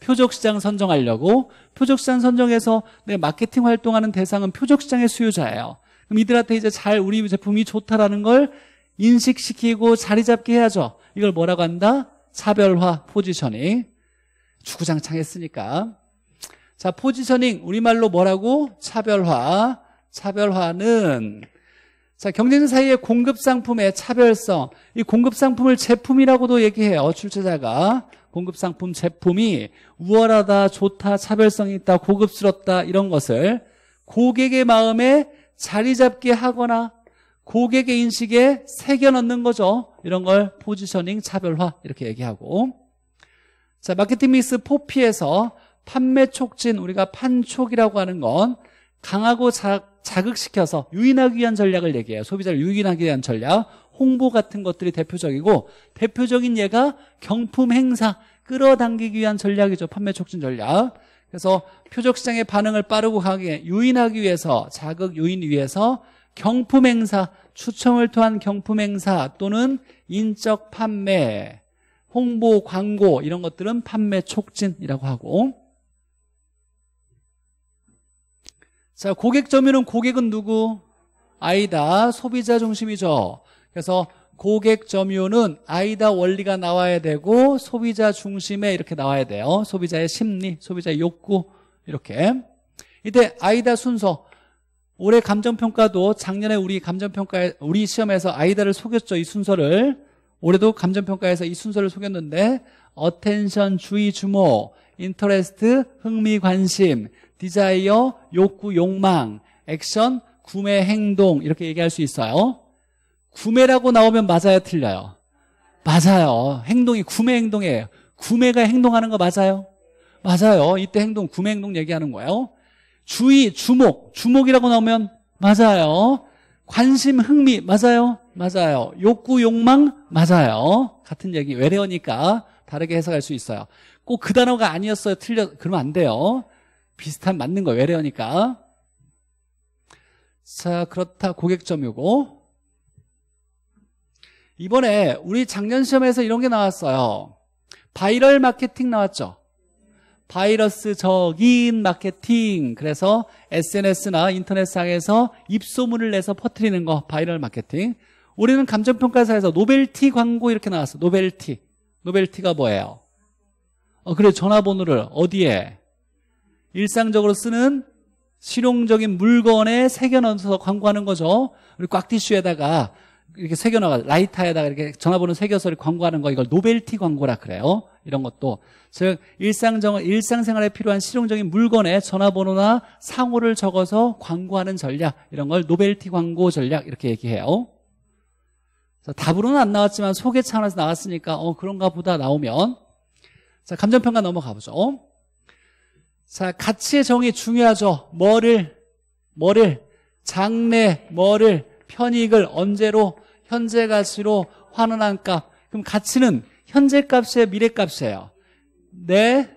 표적시장 선정하려고 표적시장 선정해서 내 마케팅 활동하는 대상은 표적시장의 수요자예요 그럼 이들한테 이제 잘 우리 제품이 좋다라는 걸 인식시키고 자리 잡게 해야죠 이걸 뭐라고 한다? 차별화 포지셔닝 주구장창 했으니까 자 포지셔닝 우리말로 뭐라고? 차별화 차별화는 자, 경쟁 사이의 공급 상품의 차별성. 이 공급 상품을 제품이라고도 얘기해요. 출제자가. 공급 상품 제품이 우월하다, 좋다, 차별성이 있다, 고급스럽다 이런 것을 고객의 마음에 자리 잡게 하거나 고객의 인식에 새겨 넣는 거죠. 이런 걸 포지셔닝 차별화 이렇게 얘기하고 자, 마케팅 믹스 포피에서 판매 촉진 우리가 판촉이라고 하는 건 강하고 자, 자극시켜서 유인하기 위한 전략을 얘기해요. 소비자를 유인하기 위한 전략, 홍보 같은 것들이 대표적이고 대표적인 예가 경품 행사, 끌어당기기 위한 전략이죠. 판매 촉진 전략. 그래서 표적 시장의 반응을 빠르고 강하게 유인하기 위해서 자극 유인 위해서 경품 행사, 추첨을 통한 경품 행사 또는 인적 판매, 홍보, 광고 이런 것들은 판매 촉진이라고 하고 자, 고객 점유는 고객은 누구? 아이다. 소비자 중심이죠. 그래서 고객 점유는 아이다 원리가 나와야 되고 소비자 중심에 이렇게 나와야 돼요. 소비자의 심리, 소비자의 욕구 이렇게. 이때 아이다 순서 올해 감정평가도 작년에 우리 감정평가 에 우리 시험에서 아이다를 속였죠. 이 순서를 올해도 감정평가에서 이 순서를 속였는데 어텐션 주의 주목 인터레스트 흥미 관심 디자이어, 욕구, 욕망, 액션, 구매, 행동 이렇게 얘기할 수 있어요. 구매라고 나오면 맞아요, 틀려요? 맞아요. 행동이 구매 행동이에요. 구매가 행동하는 거 맞아요? 맞아요. 이때 행동, 구매 행동 얘기하는 거예요. 주의, 주목, 주목이라고 나오면 맞아요. 관심, 흥미 맞아요? 맞아요. 욕구, 욕망 맞아요. 같은 얘기 외래어니까 다르게 해석할 수 있어요. 꼭 그 단어가 아니었어요. 틀려 그러면 안 돼요. 비슷한 맞는 거예요. 외래어니까. 자, 그렇다. 고객점이고 이번에 우리 작년 시험에서 이런 게 나왔어요. 바이럴 마케팅 나왔죠. 바이러스적인 마케팅. 그래서 SNS나 인터넷상에서 입소문을 내서 퍼뜨리는 거 바이럴 마케팅. 우리는 감정평가사에서 노벨티 광고 이렇게 나왔어. 노벨티. 노벨티가 뭐예요? 어, 그래 전화번호를 어디에? 일상적으로 쓰는 실용적인 물건에 새겨넣어서 광고하는 거죠. 우리 꽉티슈에다가 이렇게 새겨넣어 라이터에다가 이렇게 전화번호 새겨서 광고하는 거 이걸 노벨티 광고라 그래요. 이런 것도 즉 일상정 일상생활에 필요한 실용적인 물건에 전화번호나 상호를 적어서 광고하는 전략 이런 걸 노벨티 광고 전략 이렇게 얘기해요. 자, 답으로는 안 나왔지만 소개 차원에서 나왔으니까 어 그런가 보다 나오면 자 감정평가 넘어가 보죠. 자, 가치의 정의 중요하죠. 뭐를, 뭐를, 장래, 뭐를, 편익을 언제로, 현재 가치로 환원한 값. 그럼 가치는 현재 값이에요, 미래 값이에요? 네?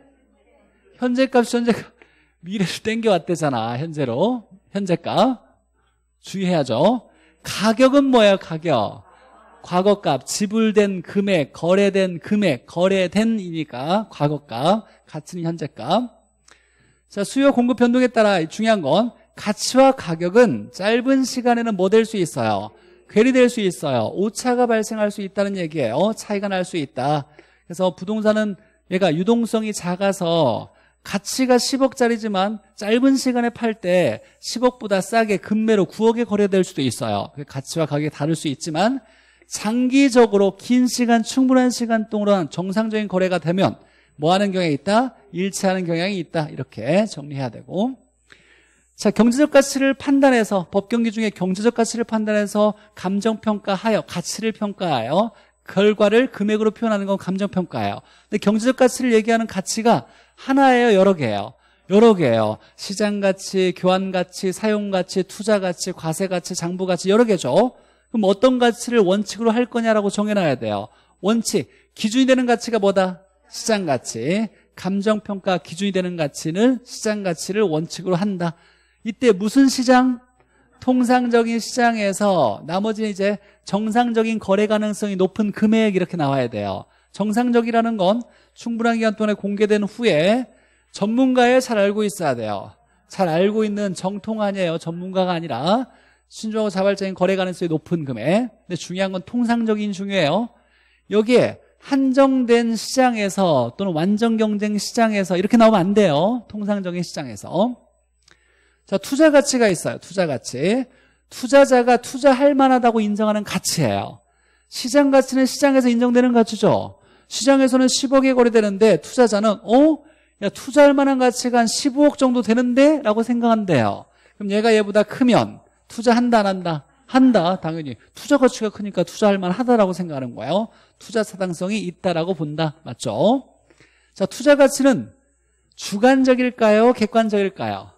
현재 값이 현재 값. 미래를 땡겨왔대잖아, 현재로. 현재 값. 주의해야죠. 가격은 뭐예요, 가격? 과거값, 지불된 금액, 거래된 금액, 거래된이니까 과거값, 가치는 현재값. 자, 수요 공급 변동에 따라 중요한 건 가치와 가격은 짧은 시간에는 뭐 될 수 있어요? 괴리될 수 있어요. 오차가 발생할 수 있다는 얘기예요. 차이가 날 수 있다. 그래서 부동산은 얘가 유동성이 작아서 가치가 10억짜리지만 짧은 시간에 팔 때 10억보다 싸게 금매로 9억에 거래될 수도 있어요. 가치와 가격이 다를 수 있지만 장기적으로 긴 시간 충분한 시간 동안 정상적인 거래가 되면 뭐 하는 경향이 있다? 일치하는 경향이 있다. 이렇게 정리해야 되고 자 경제적 가치를 판단해서 법경기 중에 경제적 가치를 판단해서 감정평가하여 가치를 평가하여 결과를 금액으로 표현하는 건 감정평가예요 근데 경제적 가치를 얘기하는 가치가 하나예요 여러 개예요 여러 개예요 시장가치, 교환가치, 사용가치, 투자가치, 과세가치, 장부가치 여러 개죠 그럼 어떤 가치를 원칙으로 할 거냐라고 정해놔야 돼요 원칙, 기준이 되는 가치가 뭐다? 시장가치, 감정평가 기준이 되는 가치는 시장가치를 원칙으로 한다. 이때 무슨 시장? 통상적인 시장에서 나머지는 이제 정상적인 거래 가능성이 높은 금액 이렇게 나와야 돼요. 정상적이라는 건 충분한 기간 동안에 공개된 후에 전문가에 잘 알고 있어야 돼요. 잘 알고 있는 정통 아니에요. 전문가가 아니라 신중하고 자발적인 거래 가능성이 높은 금액. 근데 중요한 건 통상적인 중요해요. 여기에 한정된 시장에서 또는 완전 경쟁 시장에서 이렇게 나오면 안 돼요. 통상적인 시장에서. 자, 투자 가치가 있어요. 투자 가치. 투자자가 투자할 만하다고 인정하는 가치예요. 시장 가치는 시장에서 인정되는 가치죠. 시장에서는 10억에 거래되는데 투자자는 어? 야, 투자할 만한 가치가 한 15억 정도 되는데? 라고 생각한대요. 그럼 얘가 얘보다 크면 투자한다 안 한다? 한다 당연히 투자 가치가 크니까 투자할 만하다라고 생각하는 거예요 투자 사당성이 있다라고 본다 맞죠? 자 투자 가치는 주관적일까요? 객관적일까요?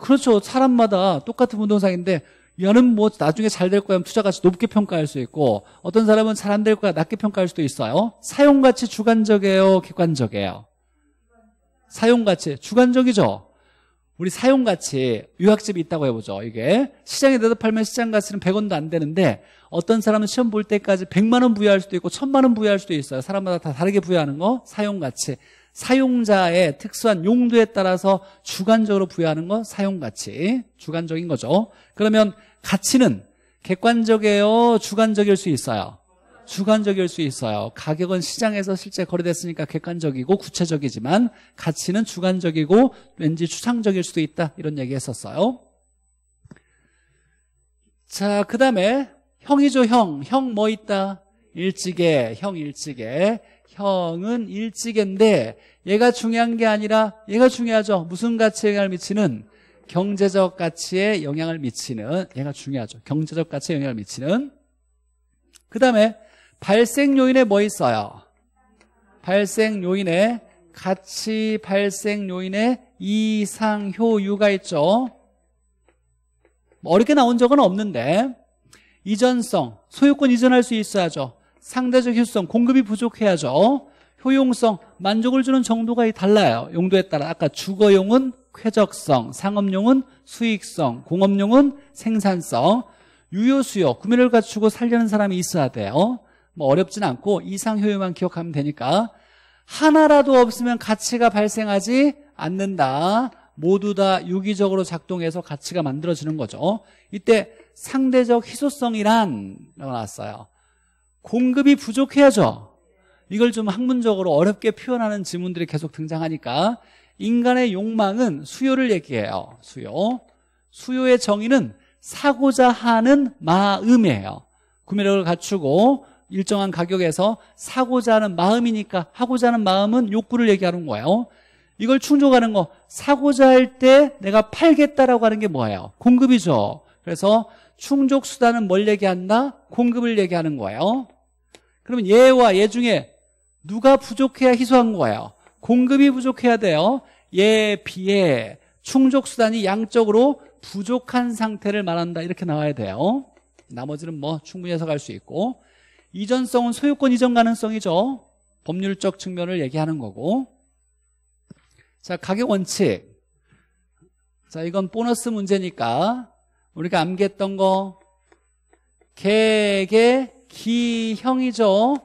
그렇죠 사람마다 똑같은 부동산인데 얘는 뭐 나중에 잘 될 거야 하면 투자 가치 높게 평가할 수 있고 어떤 사람은 잘 안 될 거야 낮게 평가할 수도 있어요 사용 가치 주관적이에요 객관적이에요 사용 가치 주관적이죠 우리 사용가치, 유학집이 있다고 해보죠. 이게 시장에 대서 팔면 시장 가치는 100원도 안 되는데 어떤 사람은 시험 볼 때까지 100만 원 부여할 수도 있고 1000만 원 부여할 수도 있어요. 사람마다 다 다르게 부여하는 거 사용가치. 사용자의 특수한 용도에 따라서 주관적으로 부여하는 거 사용가치. 주관적인 거죠. 그러면 가치는 객관적이에요. 주관적일 수 있어요. 주관적일 수 있어요. 가격은 시장에서 실제 거래됐으니까 객관적이고 구체적이지만 가치는 주관적이고 왠지 추상적일 수도 있다. 이런 얘기 했었어요. 자, 그 다음에 형이죠, 형. 형 뭐 있다? 일찌개, 형 일찌개. 형은 일찌개인데 얘가 중요한 게 아니라 얘가 중요하죠. 무슨 가치에 영향을 미치는? 경제적 가치에 영향을 미치는 얘가 중요하죠. 경제적 가치에 영향을 미치는 그 다음에 발생 요인에 뭐 있어요? 발생 요인에 가치 발생 요인에 이상 효유가 있죠. 뭐 어렵게 나온 적은 없는데 이전성, 소유권 이전할 수 있어야죠. 상대적 효성, 공급이 부족해야죠. 효용성, 만족을 주는 정도가 달라요. 용도에 따라 아까 주거용은 쾌적성, 상업용은 수익성, 공업용은 생산성, 유효수요, 구매를 갖추고 살려는 사람이 있어야 돼요. 뭐 어렵진 않고 이상 효율만 기억하면 되니까 하나라도 없으면 가치가 발생하지 않는다. 모두 다 유기적으로 작동해서 가치가 만들어지는 거죠. 이때 상대적 희소성이란 나왔어요. 공급이 부족해야죠. 이걸 좀 학문적으로 어렵게 표현하는 지문들이 계속 등장하니까 인간의 욕망은 수요를 얘기해요. 수요. 수요의 정의는 사고자 하는 마음이에요. 구매력을 갖추고 일정한 가격에서 사고자 하는 마음이니까 하고자 하는 마음은 욕구를 얘기하는 거예요. 이걸 충족하는 거 사고자 할 때 내가 팔겠다라고 하는 게 뭐예요? 공급이죠. 그래서 충족 수단은 뭘 얘기한다? 공급을 얘기하는 거예요. 그러면 예와 얘 예 중에 누가 부족해야 희소한 거예요? 공급이 부족해야 돼요. 예, 비해 충족 수단이 양적으로 부족한 상태를 말한다. 이렇게 나와야 돼요. 나머지는 뭐 충분히 해석할 수 있고 이전성은 소유권 이전 가능성이죠. 법률적 측면을 얘기하는 거고. 자, 가격 원칙. 자, 이건 보너스 문제니까 우리가 암기했던 거 계획의 기형이죠.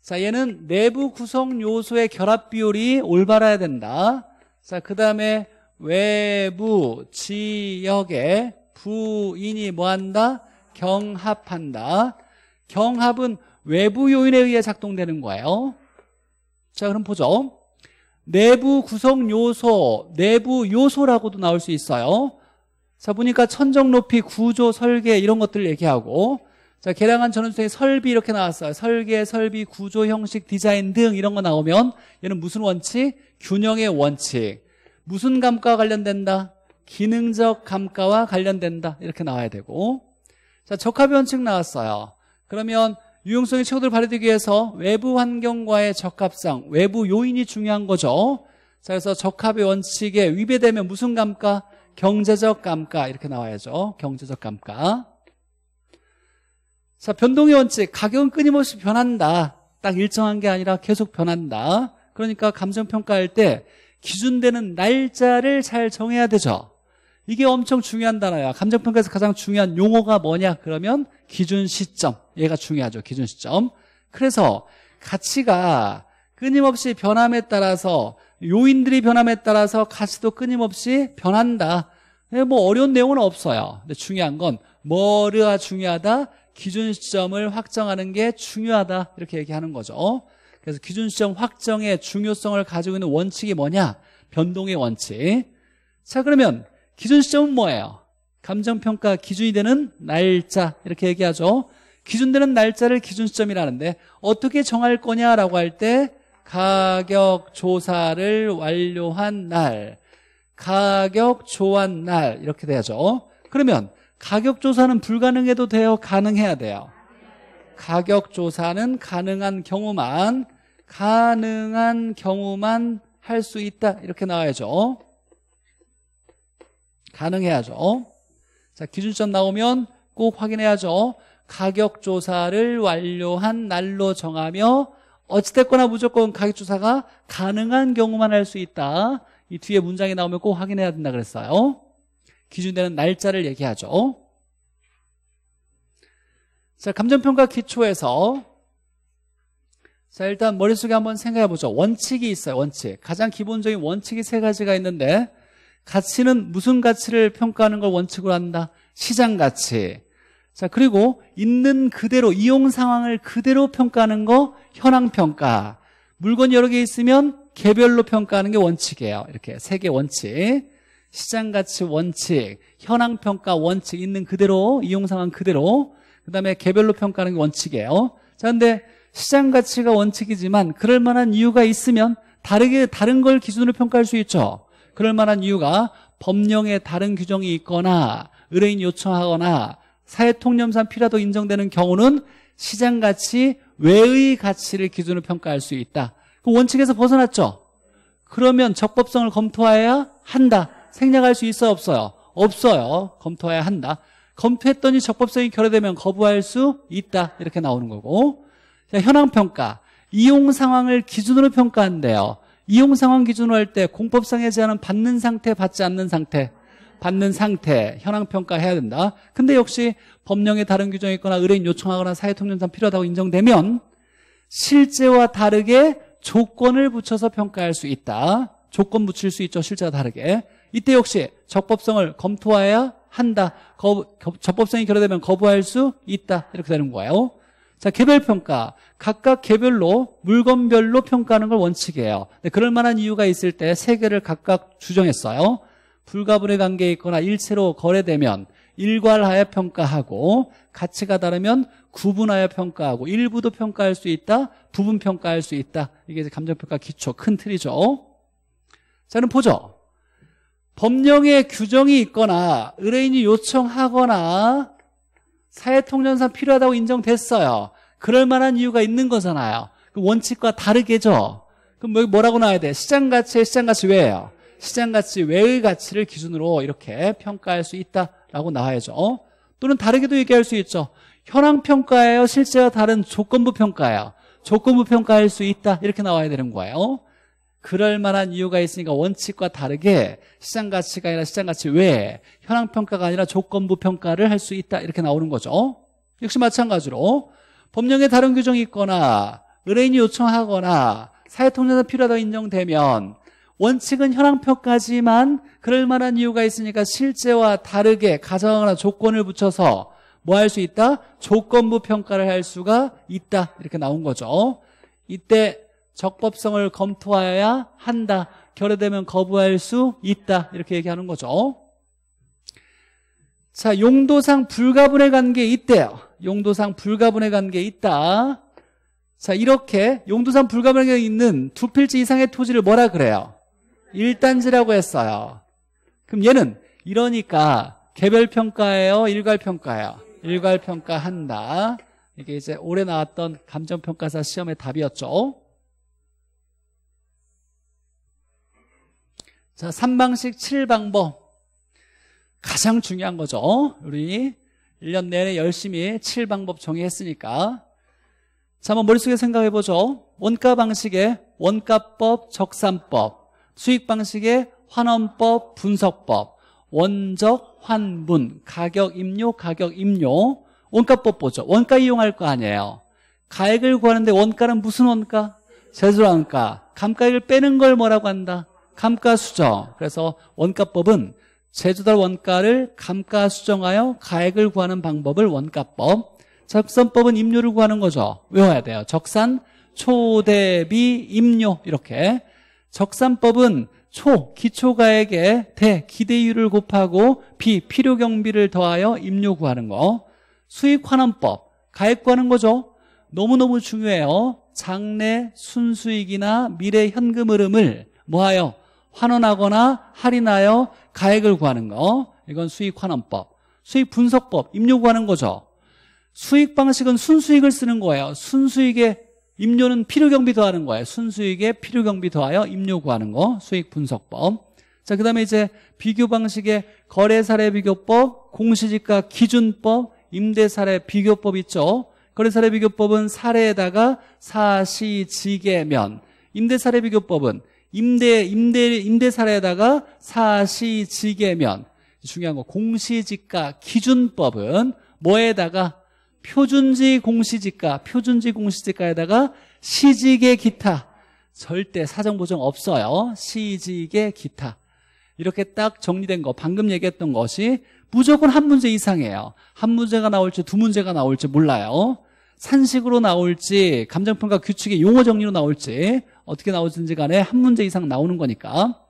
자, 얘는 내부 구성 요소의 결합 비율이 올바라야 된다. 자, 그 다음에 외부 지역의 부인이 뭐한다? 경합한다. 경합은 외부 요인에 의해 작동되는 거예요. 자, 그럼 보죠. 내부 구성 요소, 내부 요소라고도 나올 수 있어요. 자, 보니까 천정 높이, 구조, 설계 이런 것들을 얘기하고 자, 개량한 전원수의 설비 이렇게 나왔어요. 설계, 설비, 구조, 형식, 디자인 등 이런 거 나오면 얘는 무슨 원칙? 균형의 원칙. 무슨 감가와 관련된다? 기능적 감가와 관련된다. 이렇게 나와야 되고 자, 적합 원칙 나왔어요. 그러면 유용성의 최고도를 발휘되기 위해서 외부 환경과의 적합성, 외부 요인이 중요한 거죠. 자, 그래서 적합의 원칙에 위배되면 무슨 감가? 경제적 감가 이렇게 나와야죠. 경제적 감가. 자, 변동의 원칙. 가격은 끊임없이 변한다. 딱 일정한 게 아니라 계속 변한다. 그러니까 감정평가할 때 기준되는 날짜를 잘 정해야 되죠. 이게 엄청 중요한 단어야. 감정평가에서 가장 중요한 용어가 뭐냐? 그러면 기준 시점 얘가 중요하죠 기준 시점 그래서 가치가 끊임없이 변함에 따라서 요인들이 변함에 따라서 가치도 끊임없이 변한다 예, 뭐 어려운 내용은 없어요 근데 중요한 건 뭐가 중요하다 기준 시점을 확정하는 게 중요하다 이렇게 얘기하는 거죠 그래서 기준 시점 확정의 중요성을 가지고 있는 원칙이 뭐냐 변동의 원칙 자 그러면 기준 시점은 뭐예요 감정평가 기준이 되는 날짜 이렇게 얘기하죠. 기준되는 날짜를 기준시점이라는데 어떻게 정할 거냐라고 할 때 가격 조사를 완료한 날, 가격 조한 날 이렇게 돼야죠. 그러면 가격 조사는 불가능해도 돼요? 가능해야 돼요. 가격 조사는 가능한 경우만 가능한 경우만 할 수 있다 이렇게 나와야죠. 가능해야죠. 자, 기준점 나오면 꼭 확인해야죠. 가격 조사를 완료한 날로 정하며 어찌됐거나 무조건 가격 조사가 가능한 경우만 할 수 있다. 이 뒤에 문장이 나오면 꼭 확인해야 된다 그랬어요. 기준되는 날짜를 얘기하죠. 자, 감정평가 기초에서 자, 일단 머릿속에 한번 생각해 보죠. 원칙이 있어요, 원칙. 가장 기본적인 원칙이 세 가지가 있는데 가치는 무슨 가치를 평가하는 걸 원칙으로 한다? 시장 가치. 자, 그리고 있는 그대로, 이용 상황을 그대로 평가하는 거 현황 평가. 물건 여러 개 있으면 개별로 평가하는 게 원칙이에요. 이렇게 세 개 원칙. 시장 가치 원칙, 현황 평가 원칙 있는 그대로, 이용 상황 그대로. 그다음에 개별로 평가하는 게 원칙이에요. 자, 근데 시장 가치가 원칙이지만 그럴 만한 이유가 있으면 다르게 다른 걸 기준으로 평가할 수 있죠. 그럴 만한 이유가 법령에 다른 규정이 있거나 의뢰인 요청하거나 사회통념상 필요도 인정되는 경우는 시장가치 외의 가치를 기준으로 평가할 수 있다. 그 원칙에서 벗어났죠? 그러면 적법성을 검토해야 한다. 생략할 수 있어 없어요? 없어요. 검토해야 한다. 검토했더니 적법성이 결여되면 거부할 수 있다. 이렇게 나오는 거고. 현황평가. 이용 상황을 기준으로 평가한대요. 이용 상황 기준으로 할 때 공법상의 제한은 받는 상태, 받지 않는 상태, 받는 상태, 현황 평가해야 된다. 근데 역시 법령에 다른 규정이 있거나 의뢰인 요청하거나 사회통념상 필요하다고 인정되면 실제와 다르게 조건을 붙여서 평가할 수 있다. 조건 붙일 수 있죠. 실제와 다르게. 이때 역시 적법성을 검토해야 한다. 거부, 적법성이 결여되면 거부할 수 있다. 이렇게 되는 거예요. 자, 개별 평가. 각각 개별로 물건별로 평가하는 걸 원칙이에요. 그럴 만한 이유가 있을 때 세 개를 각각 주정했어요. 불가분의 관계에 있거나 일체로 거래되면 일괄하여 평가하고 가치가 다르면 구분하여 평가하고 일부도 평가할 수 있다, 부분 평가할 수 있다. 이게 감정평가 기초 큰 틀이죠. 자, 그럼 보죠. 법령의 규정이 있거나 의뢰인이 요청하거나 사회통념상 필요하다고 인정됐어요. 그럴 만한 이유가 있는 거잖아요. 그 원칙과 다르게죠. 그럼 뭐라고 나와야 돼? 시장 가치의 시장 가치 외예요. 시장 가치 외의 가치를 기준으로 이렇게 평가할 수 있다라고 나와야죠. 또는 다르게도 얘기할 수 있죠. 현황 평가예요. 실제와 다른 조건부 평가예요. 조건부 평가할 수 있다. 이렇게 나와야 되는 거예요. 그럴 만한 이유가 있으니까 원칙과 다르게 시장 가치가 아니라 시장 가치 외에 현황 평가가 아니라 조건부 평가를 할 수 있다. 이렇게 나오는 거죠. 역시 마찬가지로 법령에 다른 규정이 있거나 의뢰인이 요청하거나 사회통제가 필요하다고 인정되면 원칙은 현황표까지만 그럴 만한 이유가 있으니까 실제와 다르게 가정하거나 조건을 붙여서 뭐 할 수 있다? 조건부 평가를 할 수가 있다 이렇게 나온 거죠 이때 적법성을 검토하여야 한다 결여되면 거부할 수 있다 이렇게 얘기하는 거죠 자 용도상 불가분의 관계 있대요 용도상 불가분의 관계 있다. 자, 이렇게 용도상 불가분의 관계 있는 두 필지 이상의 토지를 뭐라 그래요? 1단지라고 했어요. 그럼 얘는 이러니까 개별평가예요? 일괄평가예요? 일괄평가한다. 이게 이제 올해 나왔던 감정평가사 시험의 답이었죠. 자, 3방식 7방법. 가장 중요한 거죠. 우리 1년 내내 열심히 7 방법 정의했으니까 자 한번 머릿속에 생각해 보죠 원가 방식의 원가법, 적산법 수익 방식의 환원법, 분석법 원적, 환분, 가격, 임료, 가격, 임료 원가법 보죠 원가 이용할 거 아니에요 가액을 구하는데 원가는 무슨 원가? 제조원가 감가액을 빼는 걸 뭐라고 한다? 감가수정 그래서 원가법은 제주달 원가를 감가 수정하여 가액을 구하는 방법을 원가법 적선법은 임료를 구하는 거죠 외워야 돼요 적산 초대비 임료 이렇게 적산법은 초 기초가액에 대 기대율을 곱하고 비 필요 경비를 더하여 임료 구하는 거 수익 환원법 가액 구하는 거죠 너무너무 중요해요 장래 순수익이나 미래 현금 흐름을 뭐하여 환원하거나 할인하여 가액을 구하는 거. 이건 수익 환원법. 수익 분석법, 임료 구하는 거죠. 수익 방식은 순수익을 쓰는 거예요. 순수익에 임료는 필요경비 더하는 거예요. 순수익에 필요경비 더하여 임료 구하는 거. 수익 분석법. 자, 그 다음에 이제 비교 방식의 거래사례 비교법, 공시지가 기준법, 임대사례 비교법 있죠. 거래사례 비교법은 사례에다가 사시지계면, 임대사례 비교법은 임대 임대 임대사례에다가 사시지계면 중요한 거 공시지가 기준법은 뭐에다가 표준지 공시지가 표준지 공시지가에다가 시지계 기타 절대 사정 보정 없어요. 시지계 기타 이렇게 딱 정리된 거 방금 얘기했던 것이 무조건 한 문제 이상이에요. 한 문제가 나올지 두 문제가 나올지 몰라요. 산식으로 나올지 감정평가 규칙의 용어 정리로 나올지 어떻게 나오든지 간에 한 문제 이상 나오는 거니까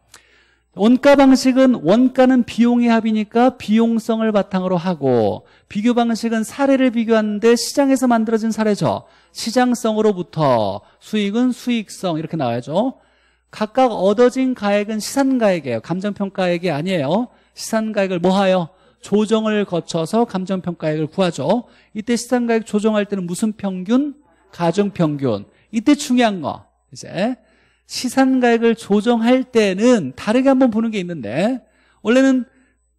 원가 방식은 원가는 비용의 합이니까 비용성을 바탕으로 하고 비교 방식은 사례를 비교하는데 시장에서 만들어진 사례죠. 시장성으로부터 수익은 수익성 이렇게 나와야죠. 각각 얻어진 가액은 시산가액이에요. 감정평가액이 아니에요. 시산가액을 뭐하여? 조정을 거쳐서 감정평가액을 구하죠. 이때 시산가액 조정할 때는 무슨 평균? 가정평균 이때 중요한 거. 이제 시산 가액을 조정할 때는 다르게 한번 보는 게 있는데 원래는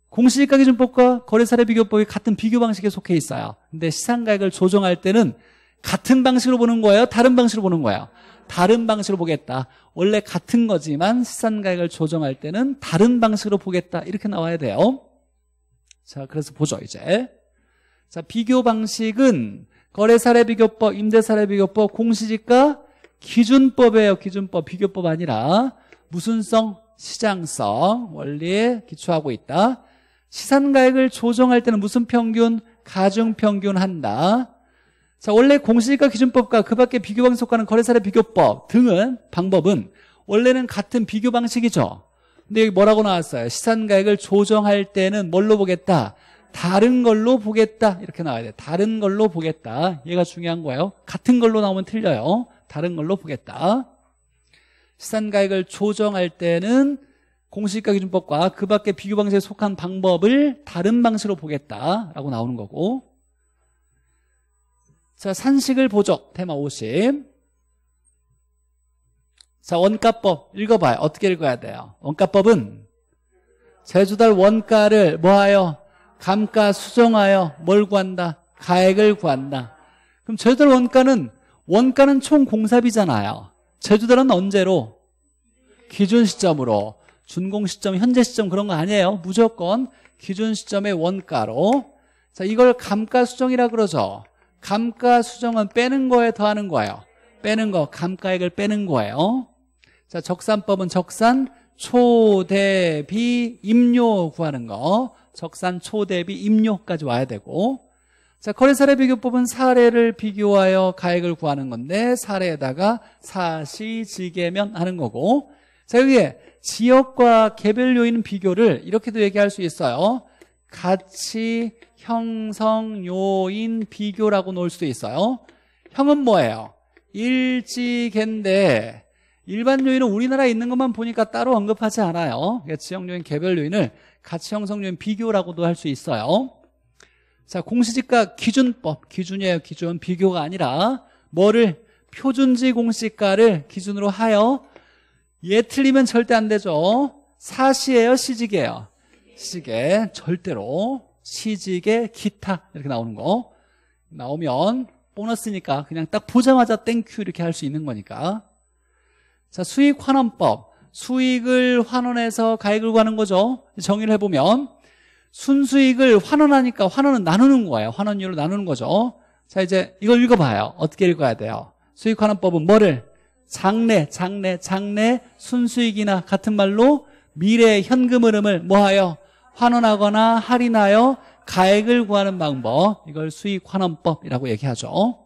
공시지가기준법과 거래사례 비교법이 같은 비교 방식에 속해 있어요. 근데 시산 가액을 조정할 때는 같은 방식으로 보는 거예요? 다른 방식으로 보는 거예요? 다른 방식으로 보겠다. 원래 같은 거지만 시산 가액을 조정할 때는 다른 방식으로 보겠다. 이렇게 나와야 돼요. 자, 그래서 보죠, 이제. 자, 비교 방식은 거래사례 비교법, 임대사례 비교법, 공시지가 기준법이에요. 기준법, 비교법 아니라 무순성, 시장성 원리에 기초하고 있다. 시산가액을 조정할 때는 무슨 평균? 가중평균 한다. 자, 원래 공시지가 기준법과 그 밖에 비교 방식과는 거래사례 비교법 등은 방법은 원래는 같은 비교 방식이죠. 근데 여기 뭐라고 나왔어요? 시산가액을 조정할 때는 뭘로 보겠다? 다른 걸로 보겠다. 이렇게 나와야 돼. 다른 걸로 보겠다. 얘가 중요한 거예요. 같은 걸로 나오면 틀려요. 다른 걸로 보겠다. 시산가액을 조정할 때는 공시가기준법과 그 밖의 비교 방식에 속한 방법을 다른 방식으로 보겠다라고 나오는 거고 자 산식을 보죠 테마 50자 원가법 읽어봐요 어떻게 읽어야 돼요 원가법은 제주달 원가를 뭐하여 감가 수정하여 뭘 구한다 가액을 구한다 그럼 제주달 원가는 원가는 총 공사비잖아요. 제주도는 언제로? 기준 시점으로. 준공 시점, 현재 시점 그런 거 아니에요. 무조건 기준 시점의 원가로. 자, 이걸 감가 수정이라 그러죠. 감가 수정은 빼는 거에 더하는 거예요. 빼는 거, 감가액을 빼는 거예요. 자, 적산법은 적산, 초대비, 임료 구하는 거. 적산, 초대비, 임료까지 와야 되고. 자, 거래사례 비교법은 사례를 비교하여 가액을 구하는 건데 사례에다가 사시지계면 하는 거고 자, 여기에 지역과 개별 요인 비교를 이렇게도 얘기할 수 있어요. 가치 형성 요인 비교라고 놓을 수도 있어요. 형은 뭐예요? 일지계인데 일반 요인은 우리나라에 있는 것만 보니까 따로 언급하지 않아요. 그러니까 지역 요인, 개별 요인을 가치 형성 요인 비교라고도 할 수 있어요. 자, 공시지가 기준법, 기준이에요, 기준. 비교가 아니라 뭐를 표준지 공시가를 기준으로 하여 얘 틀리면 절대 안 되죠. 사시예요, 시직이에요. 시계 절대로 시직에 기타 이렇게 나오는 거 나오면 보너스니까 그냥 딱 보자마자 땡큐 이렇게 할 수 있는 거니까 자 수익 환원법 수익을 환원해서 가액을 구하는 거죠 정의를 해보면 순수익을 환원하니까 환원은 나누는 거예요. 환원율로 나누는 거죠. 어? 자, 이제 이걸 읽어봐요. 어떻게 읽어야 돼요? 수익환원법은 뭐를? 장래, 장래, 장래, 순수익이나 같은 말로 미래의 현금 흐름을 뭐하여? 환원하거나 할인하여 가액을 구하는 방법. 이걸 수익환원법이라고 얘기하죠.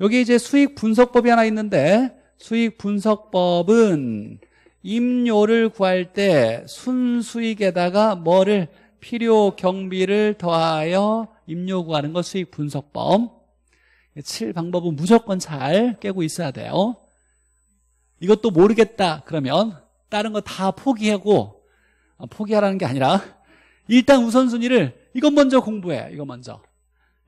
여기 이제 수익 분석법이 하나 있는데 수익 분석법은 임료를 구할 때 순수익에다가 뭐를 필요 경비를 더하여 입료 구하는 것 수익 분석법 7 방법은 무조건 잘 깨고 있어야 돼요 이것도 모르겠다 그러면 다른 거 다 포기하고 아, 포기하라는 게 아니라 일단 우선순위를 이것 먼저 공부해 이거 먼저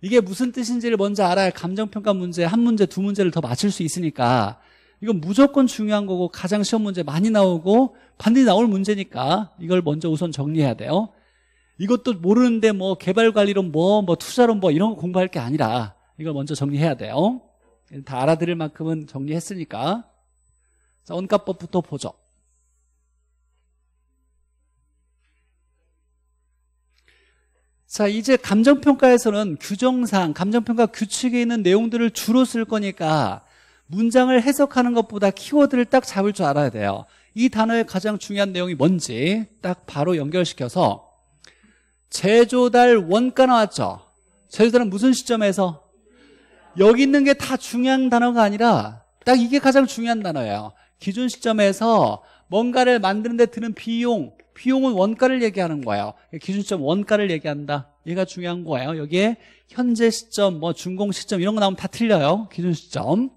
이게 무슨 뜻인지를 먼저 알아야 감정평가 문제 한 문제 두 문제를 더 맞출 수 있으니까 이건 무조건 중요한 거고 가장 시험 문제 많이 나오고 반드시 나올 문제니까 이걸 먼저 우선 정리해야 돼요 이것도 모르는데 뭐 개발 관리론 뭐, 뭐 투자론 뭐 이런 거 공부할 게 아니라 이걸 먼저 정리해야 돼요. 다 알아들을 만큼은 정리했으니까. 자, 원가법부터 보죠. 자, 이제 감정평가에서는 규정상, 감정평가 규칙에 있는 내용들을 주로 쓸 거니까 문장을 해석하는 것보다 키워드를 딱 잡을 줄 알아야 돼요. 이 단어의 가장 중요한 내용이 뭔지 딱 바로 연결시켜서 제조달 원가 나왔죠? 제조달은 무슨 시점에서? 여기 있는 게 다 중요한 단어가 아니라 딱 이게 가장 중요한 단어예요. 기준 시점에서 뭔가를 만드는데 드는 비용, 비용은 원가를 얘기하는 거예요. 기준 시점 원가를 얘기한다. 얘가 중요한 거예요. 여기에 현재 시점, 뭐 준공 시점 이런 거 나오면 다 틀려요. 기준 시점.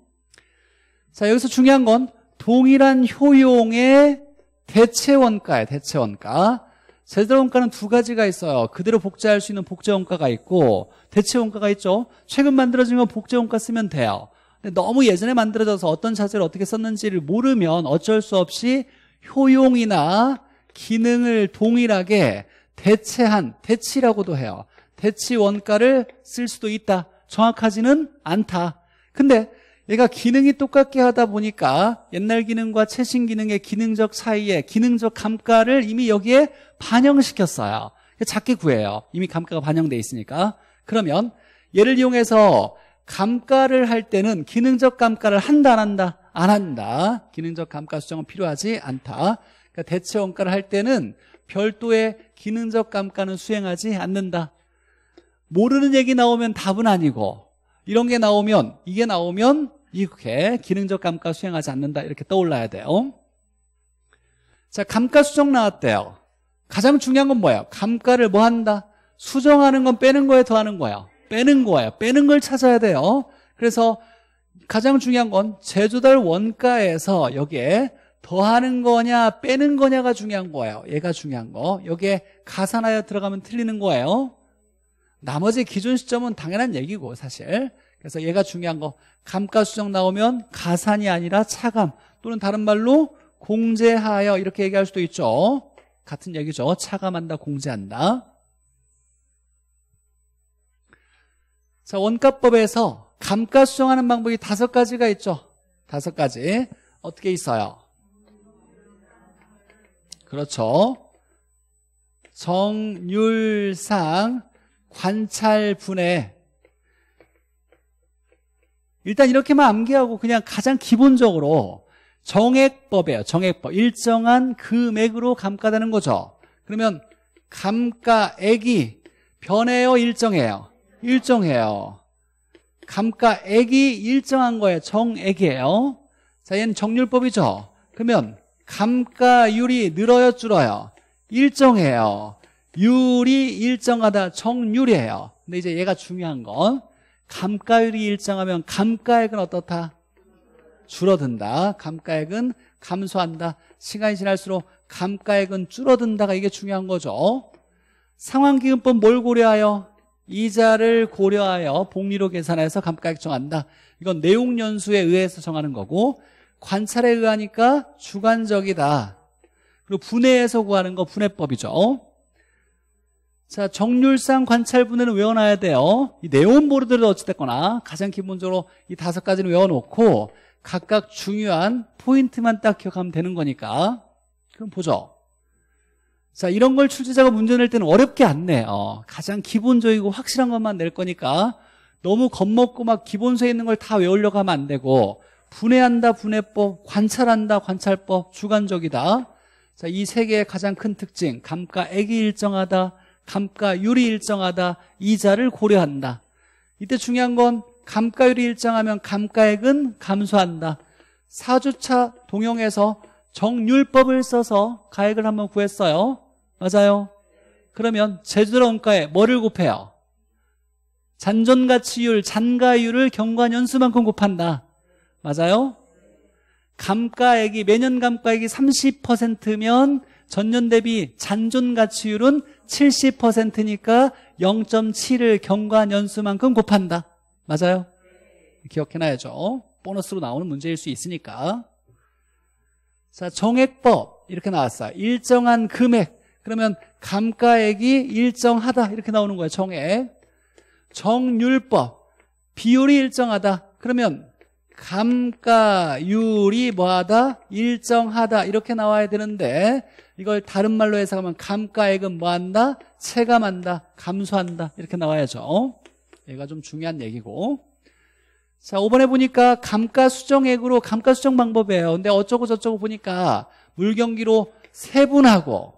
자, 여기서 중요한 건 동일한 효용의 대체 원가예요. 대체 원가. 제대로원가는두 가지가 있어요. 그대로 복제할 수 있는 복제원가가 있고 대체원가가 있죠. 최근 만들어진 건 복제원가 쓰면 돼요. 근데 너무 예전에 만들어져서 어떤 자재를 어떻게 썼는지를 모르면 어쩔 수 없이 효용이나 기능을 동일하게 대체한 대치라고도 해요. 대치 원가를 쓸 수도 있다. 정확하지는 않다. 근데 얘가 기능이 똑같게 하다 보니까 옛날 기능과 최신 기능의 기능적 차이에 기능적 감가를 이미 여기에 반영시켰어요. 작게 구해요. 이미 감가가 반영돼 있으니까. 그러면 얘를 이용해서 감가를 할 때는 기능적 감가를 한다 안 한다? 안 한다. 기능적 감가 수정은 필요하지 않다. 그러니까 대체 원가를 할 때는 별도의 기능적 감가는 수행하지 않는다. 모르는 얘기 나오면 답은 아니고 이런 게 나오면 이게 나오면 이렇게 기능적 감가 수행하지 않는다 이렇게 떠올라야 돼요 자 감가 수정 나왔대요 가장 중요한 건 뭐예요? 감가를 뭐 한다? 수정하는 건 빼는 거에 더하는 거예요 빼는 거예요 빼는 걸 찾아야 돼요 그래서 가장 중요한 건 제조달 원가에서 여기에 더하는 거냐 빼는 거냐가 중요한 거예요 얘가 중요한 거 여기에 가산하여 들어가면 틀리는 거예요 나머지 기준 시점은 당연한 얘기고 사실 그래서 얘가 중요한 거 감가수정 나오면 가산이 아니라 차감 또는 다른 말로 공제하여 이렇게 얘기할 수도 있죠 같은 얘기죠 차감한다 공제한다 자 원가법에서 감가수정하는 방법이 다섯 가지가 있죠 다섯 가지 어떻게 있어요 그렇죠 정률상 관찰분해 일단 이렇게만 암기하고 그냥 가장 기본적으로 정액법이에요. 정액법. 일정한 금액으로 감가되는 거죠. 그러면 감가액이 변해요, 일정해요? 일정해요. 감가액이 일정한 거예요. 정액이에요. 자, 얘는 정률법이죠. 그러면 감가율이 늘어요, 줄어요? 일정해요. 율이 일정하다, 정률이에요. 근데 이제 얘가 중요한 건 감가율이 일정하면 감가액은 어떻다? 줄어든다. 감가액은 감소한다. 시간이 지날수록 감가액은 줄어든다가 이게 중요한 거죠. 상환기금법 뭘 고려하여? 이자를 고려하여 복리로 계산해서 감가액 정한다. 이건 내용연수에 의해서 정하는 거고 관찰에 의하니까 주관적이다. 그리고 분해해서 구하는 거 분해법이죠. 자, 정률상 관찰분해는 외워놔야 돼요. 이 내용 모르더라도 어찌됐거나 가장 기본적으로 이 다섯 가지는 외워놓고 각각 중요한 포인트만 딱 기억하면 되는 거니까. 그럼 보죠. 자, 이런 걸 출제자가 문제 낼 때는 어렵게 안 내요. 어, 가장 기본적이고 확실한 것만 낼 거니까 너무 겁먹고 막 기본서에 있는 걸 다 외우려고 하면 안 되고 분해한다, 분해법, 관찰한다, 관찰법, 주관적이다. 자, 이 세 개의 가장 큰 특징, 감가액이 일정하다, 감가율이 일정하다 이자를 고려한다 이때 중요한 건 감가율이 일정하면 감가액은 감소한다 4주차 동용에서 정률법을 써서 가액을 한번 구했어요 맞아요 그러면 제주도 원가에 뭐를 곱해요 잔존가치율, 잔가율을 경과연수만큼 곱한다 맞아요? 감가액이 매년 감가액이 30%면 전년 대비 잔존 가치율은 70%니까 0.7을 경과한 연수만큼 곱한다. 맞아요? 기억해놔야죠. 보너스로 나오는 문제일 수 있으니까. 자, 정액법 이렇게 나왔어요. 일정한 금액. 그러면 감가액이 일정하다 이렇게 나오는 거예요. 정액. 정률법. 비율이 일정하다. 그러면 감가율이 뭐하다? 일정하다 이렇게 나와야 되는데 이걸 다른 말로 해석하면 감가액은 뭐한다? 체감한다, 감소한다 이렇게 나와야죠 얘가 좀 중요한 얘기고 자 5번에 보니까 감가수정액으로 감가수정 방법이에요 근데 어쩌고 저쩌고 보니까 물경기로 세분하고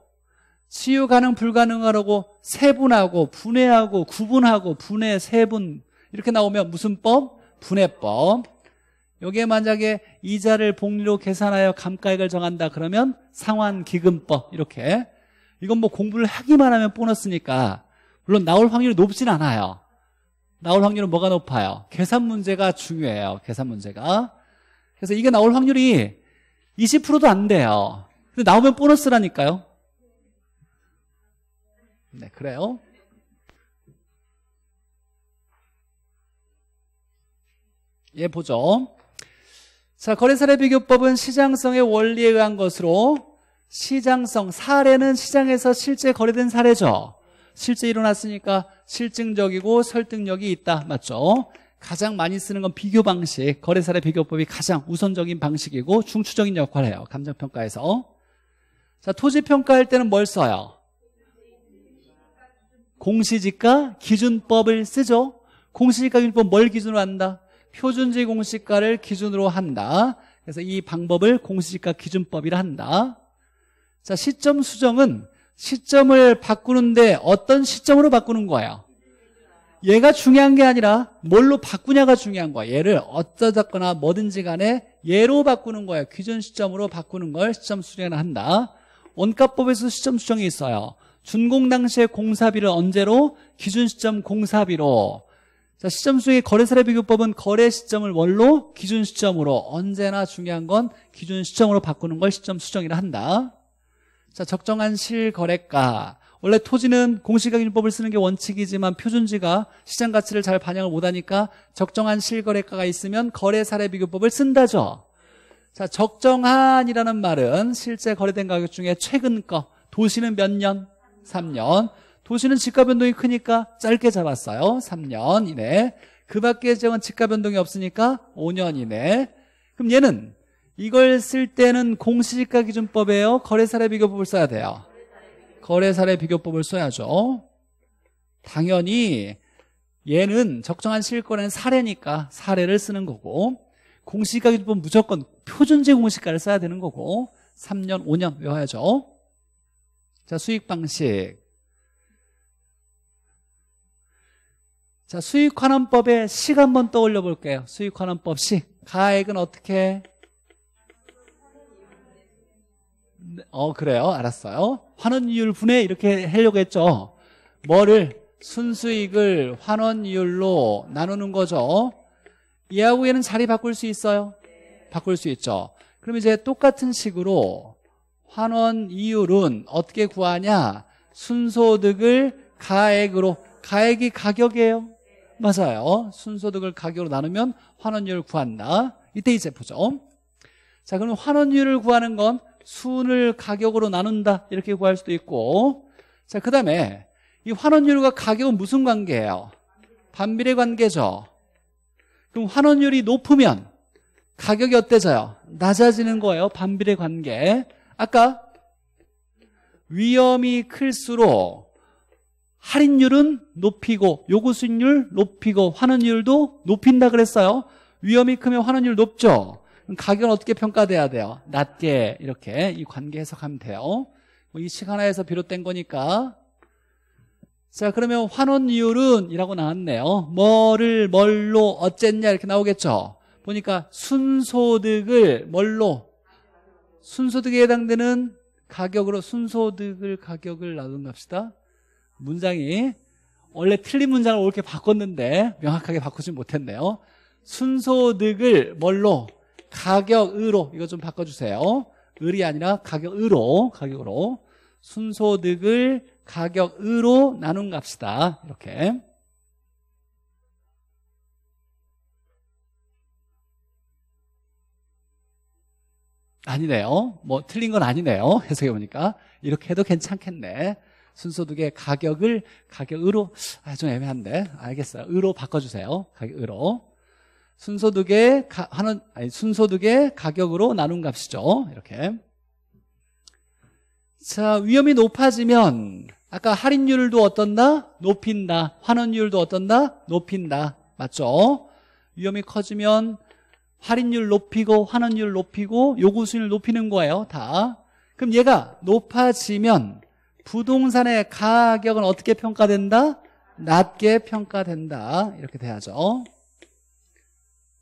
치유 가능 불가능하라고 세분하고 분해하고 구분하고 분해 세분 이렇게 나오면 무슨 법? 분해법 여기에 만약에 이자를 복리로 계산하여 감가액을 정한다 그러면 상환기금법 이렇게 이건 뭐 공부를 하기만 하면 보너스니까 물론 나올 확률이 높진 않아요 나올 확률은 뭐가 높아요? 계산 문제가 중요해요 계산 문제가 그래서 이게 나올 확률이 20%도 안 돼요 근데 나오면 보너스라니까요 네 그래요 예, 보죠. 자, 거래사례 비교법은 시장성의 원리에 의한 것으로 시장성, 사례는 시장에서 실제 거래된 사례죠. 실제 일어났으니까 실증적이고 설득력이 있다. 맞죠? 가장 많이 쓰는 건 비교 방식. 거래사례 비교법이 가장 우선적인 방식이고 중추적인 역할을 해요. 감정평가에서. 자, 토지평가할 때는 뭘 써요? 공시지가 기준법을 쓰죠. 공시지가 기준법 뭘 기준으로 한다? 표준지 공시가를 기준으로 한다. 그래서 이 방법을 공시지가 기준법이라 한다. 자, 시점 수정은 시점을 바꾸는데 어떤 시점으로 바꾸는 거예요? 얘가 중요한 게 아니라 뭘로 바꾸냐가 중요한 거야. 얘를 어쩌다거나 뭐든지 간에 얘로 바꾸는 거예요. 기준 시점으로 바꾸는 걸 시점 수정을 한다. 원가법에서 시점 수정이 있어요. 준공 당시의 공사비를 언제로? 기준 시점 공사비로. 자, 시점수의 거래사례비교법은 거래 시점을 원로 기준 시점으로 언제나 중요한 건 기준 시점으로 바꾸는 걸 시점 수정이라 한다. 자, 적정한 실거래가. 원래 토지는 공시가격법을 쓰는 게 원칙이지만 표준지가 시장 가치를 잘 반영을 못하니까 적정한 실거래가가 있으면 거래사례비교법을 쓴다죠. 자, 적정한이라는 말은 실제 거래된 가격 중에 최근 거, 도시는 몇 년? 3년. 도시는 집값 변동이 크니까 짧게 잡았어요. 3년 이내. 그 밖의 지역은 집값 변동이 없으니까 5년 이내. 그럼 얘는 이걸 쓸 때는 공시지가 기준법에요 거래사례 비교법을 써야 돼요? 거래사례 비교법을 써야죠. 당연히 얘는 적정한 실거래는 사례니까 사례를 쓰는 거고 공시가 지 기준법 은 무조건 표준지 공시가를 써야 되는 거고 3년, 5년 외워야죠. 자, 수익 방식. 자, 수익환원법의 식 한번 떠올려 볼게요. 수익환원법 식. 가액은 어떻게? 어, 그래요. 알았어요. 환원율 이 분해 이렇게 하려고 했죠. 뭐를? 순수익을 환원율로 이 나누는 거죠. 이하고얘는 자리 바꿀 수 있어요? 바꿀 수 있죠. 그럼 이제 똑같은 식으로 환원 이율은 어떻게 구하냐? 순소득을 가액으로 가액이 가격이에요. 맞아요. 순소득을 가격으로 나누면 환원율 을 구한다. 이때 이제 보죠. 자, 그럼 환원율을 구하는 건 순을 가격으로 나눈다. 이렇게 구할 수도 있고. 자, 그 다음에 이 환원율과 가격은 무슨 관계예요? 반비례 관계죠. 그럼 환원율이 높으면 가격이 어때져요? 낮아지는 거예요. 반비례 관계. 아까 위험이 클수록 할인율은 높이고 요구수익률 높이고 환원율도 높인다 그랬어요 위험이 크면 환원율 높죠 가격은 어떻게 평가돼야 돼요? 낮게 이렇게 이 관계 해석하면 돼요 뭐 이식 하나에서 비롯된 거니까 자 그러면 환원율은 이라고 나왔네요 뭐를 뭘로 어쨌냐 이렇게 나오겠죠 보니까 순소득을 뭘로 순소득에 해당되는 가격으로 순소득을 가격을 나눈 갑시다 문장이 원래 틀린 문장을 옳게 바꿨는데 명확하게 바꾸지 못했네요. 순소득을 뭘로? 가격으로 이거 좀 바꿔주세요. 을이 아니라 가격으로 가격으로 순소득을 가격으로 나눈 값이다 이렇게 아니네요 뭐 틀린 건 아니네요 해석해보니까 이렇게 해도 괜찮겠네 순소득의 가격을 가격으로 아, 좀 애매한데 알겠어요. 으로 바꿔주세요. 가격으로 순소득의 가, 하는 아니 순소득의 가격으로 나눈 값이죠. 이렇게 자 위험이 높아지면 아까 할인율도 어떤다 높인다 환원율도 어떤다 높인다 맞죠? 위험이 커지면 할인율 높이고 환원율 높이고 요구 수준을 높이는 거예요 다. 그럼 얘가 높아지면 부동산의 가격은 어떻게 평가된다? 낮게 평가된다. 이렇게 돼야죠.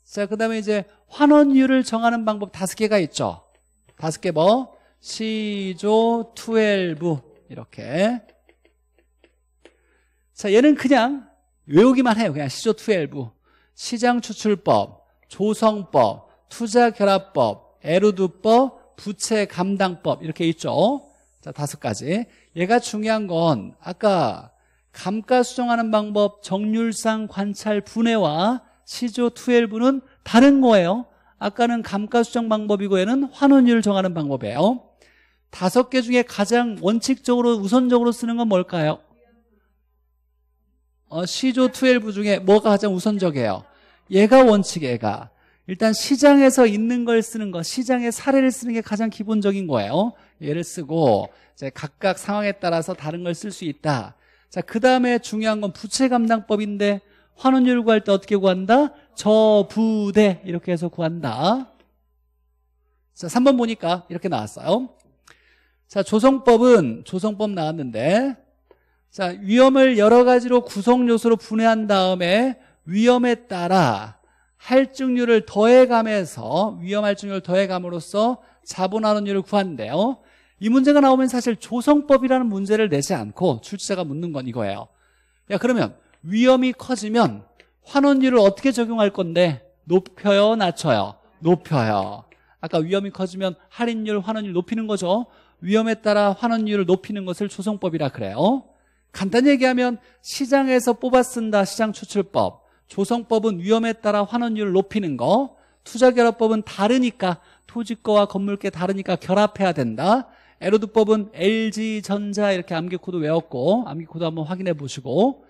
자, 그 다음에 이제 환원율을 정하는 방법 다섯 개가 있죠. 다섯 개 뭐? 시조, 투엘브. 이렇게. 자, 얘는 그냥 외우기만 해요. 그냥 시조, 투엘브. 시장 추출법, 조성법, 투자결합법, 에르두법, 부채 감당법. 이렇게 있죠. 자, 다섯 가지. 얘가 중요한 건 아까 감가수정하는 방법 정률상 관찰 분해와 시조 투엘분는 다른 거예요 아까는 감가수정 방법이고 얘는 환원율 정하는 방법이에요 다섯 개 중에 가장 원칙적으로 우선적으로 쓰는 건 뭘까요? 어, 시조 투엘부 중에 뭐가 가장 우선적이에요? 얘가 원칙이에요 얘가 일단 시장에서 있는 걸 쓰는 거 시장의 사례를 쓰는 게 가장 기본적인 거예요 얘를 쓰고 각각 상황에 따라서 다른 걸 쓸 수 있다. 자, 그 다음에 중요한 건 부채 감당법인데 환원율 구할 때 어떻게 구한다? 저부대 이렇게 해서 구한다. 자, 3번 보니까 이렇게 나왔어요. 자, 조성법은 조성법 나왔는데 자, 위험을 여러 가지로 구성 요소로 분해한 다음에 위험에 따라 할증률을 더해감면서 위험 할증률을 더해감으로써 자본 환원율을 구한대요. 이 문제가 나오면 사실 조성법이라는 문제를 내지 않고 출제자가 묻는 건 이거예요. 야 그러면 위험이 커지면 환원율을 어떻게 적용할 건데 높여요 낮춰요 높여요 아까 위험이 커지면 할인율 환원율 높이는 거죠 위험에 따라 환원율을 높이는 것을 조성법이라 그래요 간단히 얘기하면 시장에서 뽑아 쓴다 시장 추출법 조성법은 위험에 따라 환원율을 높이는 거 투자결합법은 다르니까 토지거와 건물계 다르니까 결합해야 된다 에로드법은 LG전자 이렇게 암기코드 외웠고 암기코드 한번 확인해 보시고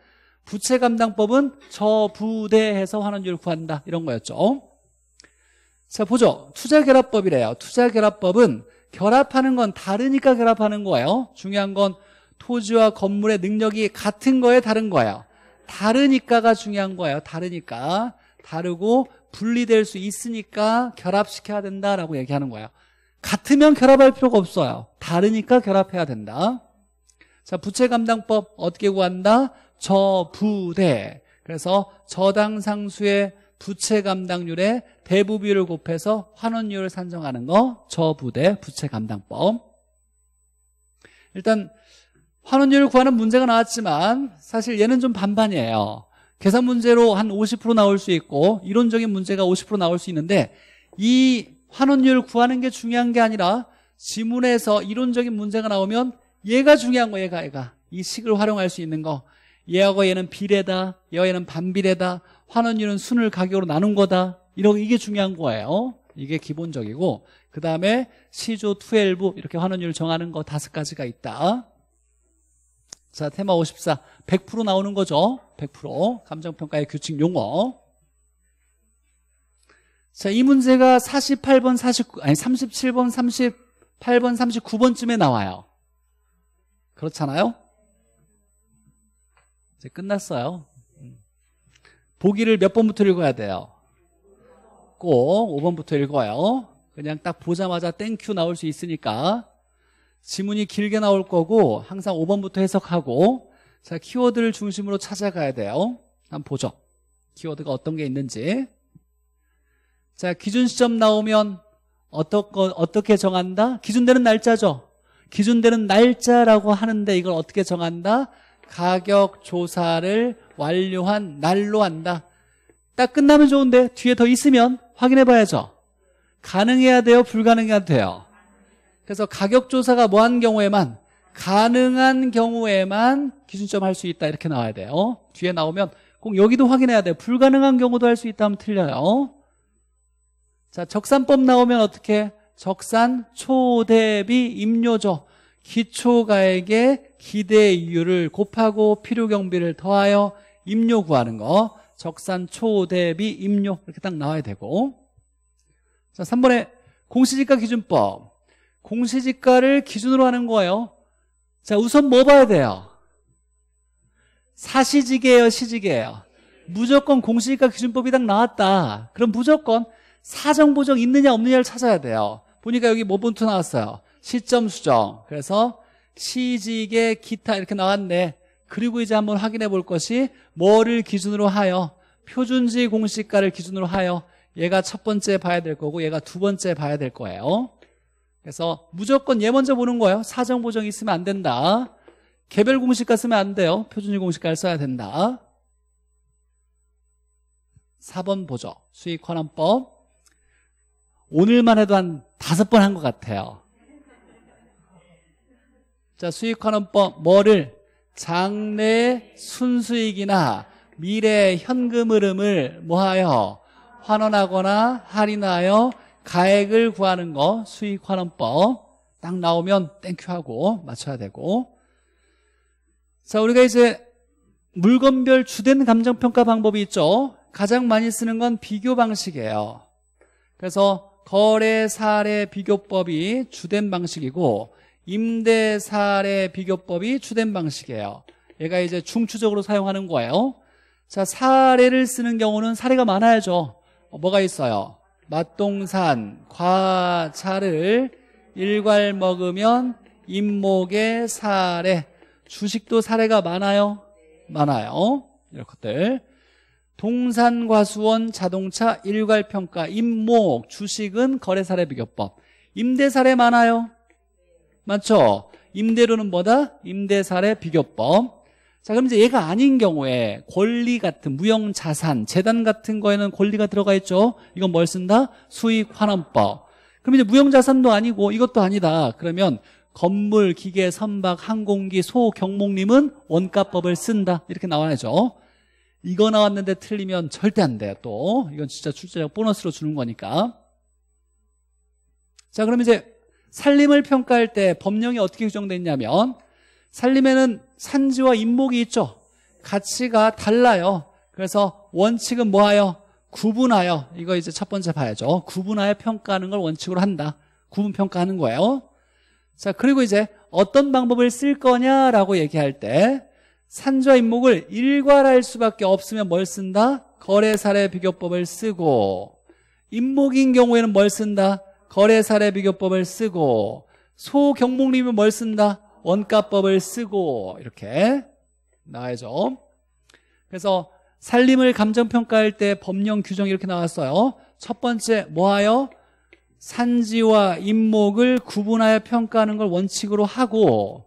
부채감당법은 저부대해서 환원율 구한다 이런 거였죠 자 보죠 투자결합법이래요 투자결합법은 결합하는 건 다르니까 결합하는 거예요 중요한 건 토지와 건물의 능력이 같은 거에 다른 거예요 다르니까가 중요한 거예요 다르니까 다르고 분리될 수 있으니까 결합시켜야 된다라고 얘기하는 거예요 같으면 결합할 필요가 없어요. 다르니까 결합해야 된다. 자, 부채 감당법 어떻게 구한다? 저부대. 그래서 저당 상수의 부채 감당률의 대부비를 곱해서 환원율을 산정하는 거 저부대 부채 감당법. 일단 환원율을 구하는 문제가 나왔지만 사실 얘는 좀 반반이에요. 계산 문제로 한 50% 나올 수 있고 이론적인 문제가 50% 나올 수 있는데 이 환원율 구하는 게 중요한 게 아니라 지문에서 이론적인 문제가 나오면 얘가 중요한 거 얘가 얘가 이 식을 활용할 수 있는 거 얘하고 얘는 비례다 얘와는 반비례다 환원율은 순을 가격으로 나눈 거다 이런 이게 중요한 거예요 이게 기본적이고 그 다음에 시조 투엘브 이렇게 환원율 정하는 거 다섯 가지가 있다 자 테마 54 100% 나오는 거죠 100% 감정평가의 규칙 용어 자, 이 문제가 48번, 49, 아니 37번, 38번, 39번쯤에 나와요. 그렇잖아요? 이제 끝났어요. 보기를 몇 번부터 읽어야 돼요? 꼭 5번부터 읽어요. 그냥 딱 보자마자 땡큐 나올 수 있으니까 지문이 길게 나올 거고 항상 5번부터 해석하고 자 키워드를 중심으로 찾아가야 돼요. 한번 보죠. 키워드가 어떤 게 있는지. 자, 기준 시점 나오면 어떻게, 어떻게 정한다? 기준되는 날짜죠. 기준되는 날짜라고 하는데 이걸 어떻게 정한다? 가격 조사를 완료한 날로 한다. 딱 끝나면 좋은데 뒤에 더 있으면 확인해 봐야죠. 가능해야 돼요? 불가능해야 돼요? 그래서 가격 조사가 뭐 한 경우에만 가능한 경우에만 기준점 할 수 있다 이렇게 나와야 돼요. 뒤에 나오면 꼭 여기도 확인해야 돼요. 불가능한 경우도 할 수 있다 하면 틀려요. 자, 적산법 나오면 어떻게? 적산 초대비 임료조 기초가액의 기대 이유를 곱하고 필요 경비를 더하여 임료 구하는 거. 적산 초대비 임료 이렇게 딱 나와야 되고. 자, 3번에 공시지가 기준법. 공시지가를 기준으로 하는 거예요. 자, 우선 뭐 봐야 돼요? 사시지계예요, 시지계예요. 무조건 공시지가 기준법이 딱 나왔다. 그럼 무조건 사정보정 있느냐 없느냐를 찾아야 돼요 보니까 여기 모본투 나왔어요 시점 수정 그래서 시직의 기타 이렇게 나왔네 그리고 이제 한번 확인해 볼 것이 뭐를 기준으로 하여 표준지 공시가를 기준으로 하여 얘가 첫 번째 봐야 될 거고 얘가 두 번째 봐야 될 거예요 그래서 무조건 얘 먼저 보는 거예요 사정보정이 있으면 안 된다 개별 공시가 쓰면 안 돼요 표준지 공시가를 써야 된다 4번 보죠 수익환원법 오늘만 해도 한 다섯 번 한 것 같아요. 자, 수익환원법 뭐를 장래 순수익이나 미래 현금 흐름을 뭐하여 환원하거나 할인하여 가액을 구하는 거 수익환원법 딱 나오면 땡큐하고 맞춰야 되고 자 우리가 이제 물건별 주된 감정평가 방법이 있죠 가장 많이 쓰는 건 비교 방식이에요 그래서 거래사례 비교법이 주된 방식이고 임대사례 비교법이 주된 방식이에요 얘가 이제 중추적으로 사용하는 거예요 자 사례를 쓰는 경우는 사례가 많아야죠 어, 뭐가 있어요 맛동산 과차를 일괄 먹으면 임목의 사례 주식도 사례가 많아요 많아요 이런 것들 동산과수원 자동차 일괄평가 임목 주식은 거래사례 비교법 임대사례 많아요 맞죠 임대료는 뭐다 임대사례 비교법 자 그럼 이제 얘가 아닌 경우에 권리 같은 무형자산 재단 같은 거에는 권리가 들어가 있죠 이건 뭘 쓴다 수익환원법 그럼 이제 무형자산도 아니고 이것도 아니다 그러면 건물 기계 선박 항공기 소 경목님은 원가법을 쓴다 이렇게 나와야죠 이거 나왔는데 틀리면 절대 안 돼요 또 이건 진짜 출제자 보너스로 주는 거니까 자 그럼 이제 산림을 평가할 때 법령이 어떻게 규정돼 있냐면 산림에는 산지와 인목이 있죠 가치가 달라요 그래서 원칙은 뭐하여 구분하여 이거 이제 첫 번째 봐야죠 구분하여 평가하는 걸 원칙으로 한다 구분 평가하는 거예요 자 그리고 이제 어떤 방법을 쓸 거냐라고 얘기할 때 산주와 인목을 일괄할 수밖에 없으면 뭘 쓴다? 거래사례 비교법을 쓰고 임목인 경우에는 뭘 쓴다? 거래사례 비교법을 쓰고 소경목림은 뭘 쓴다? 원가법을 쓰고 이렇게 나와야죠 그래서 산림을 감정평가할 때 법령 규정 이렇게 이 나왔어요 첫 번째 뭐하여? 산지와 임목을 구분하여 평가하는 걸 원칙으로 하고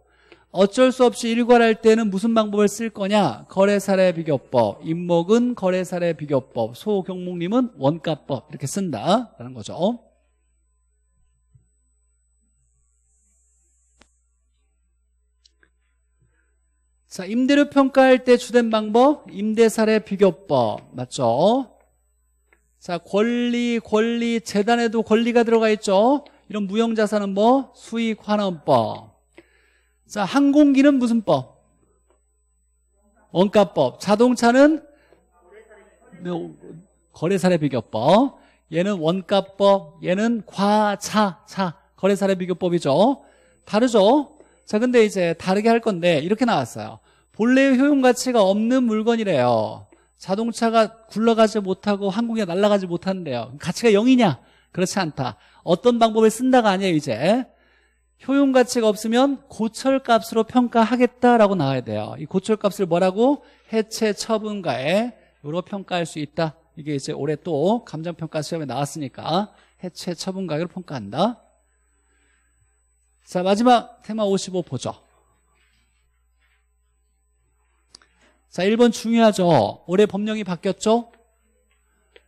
어쩔 수 없이 일괄할 때는 무슨 방법을 쓸 거냐? 거래사례 비교법. 임목은 거래사례 비교법. 소경목님은 원가법. 이렇게 쓴다라는 거죠. 자, 임대료 평가할 때 주된 방법 임대사례 비교법 맞죠? 자, 권리, 권리 재단에도 권리가 들어가 있죠. 이런 무형자산은 뭐 수익환원법 자, 항공기는 무슨 법? 원가법. 자동차는 네, 거래사례 비교법. 얘는 원가법, 얘는 과차, 차. 거래사례 비교법이죠. 다르죠? 자, 근데 이제 다르게 할 건데 이렇게 나왔어요. 본래의 효용 가치가 없는 물건이래요. 자동차가 굴러가지 못하고 항공기가 날아가지 못한대요. 가치가 0이냐? 그렇지 않다. 어떤 방법을 쓴다가 아니에요, 이제. 효용 가치가 없으면 고철 값으로 평가하겠다라고 나와야 돼요. 이 고철 값을 뭐라고 해체 처분가에으로 평가할 수 있다. 이게 이제 올해 또 감정평가 시험에 나왔으니까 해체 처분가액으로 평가한다. 자, 마지막 테마 55 보죠. 자, 1번 중요하죠. 올해 법령이 바뀌었죠?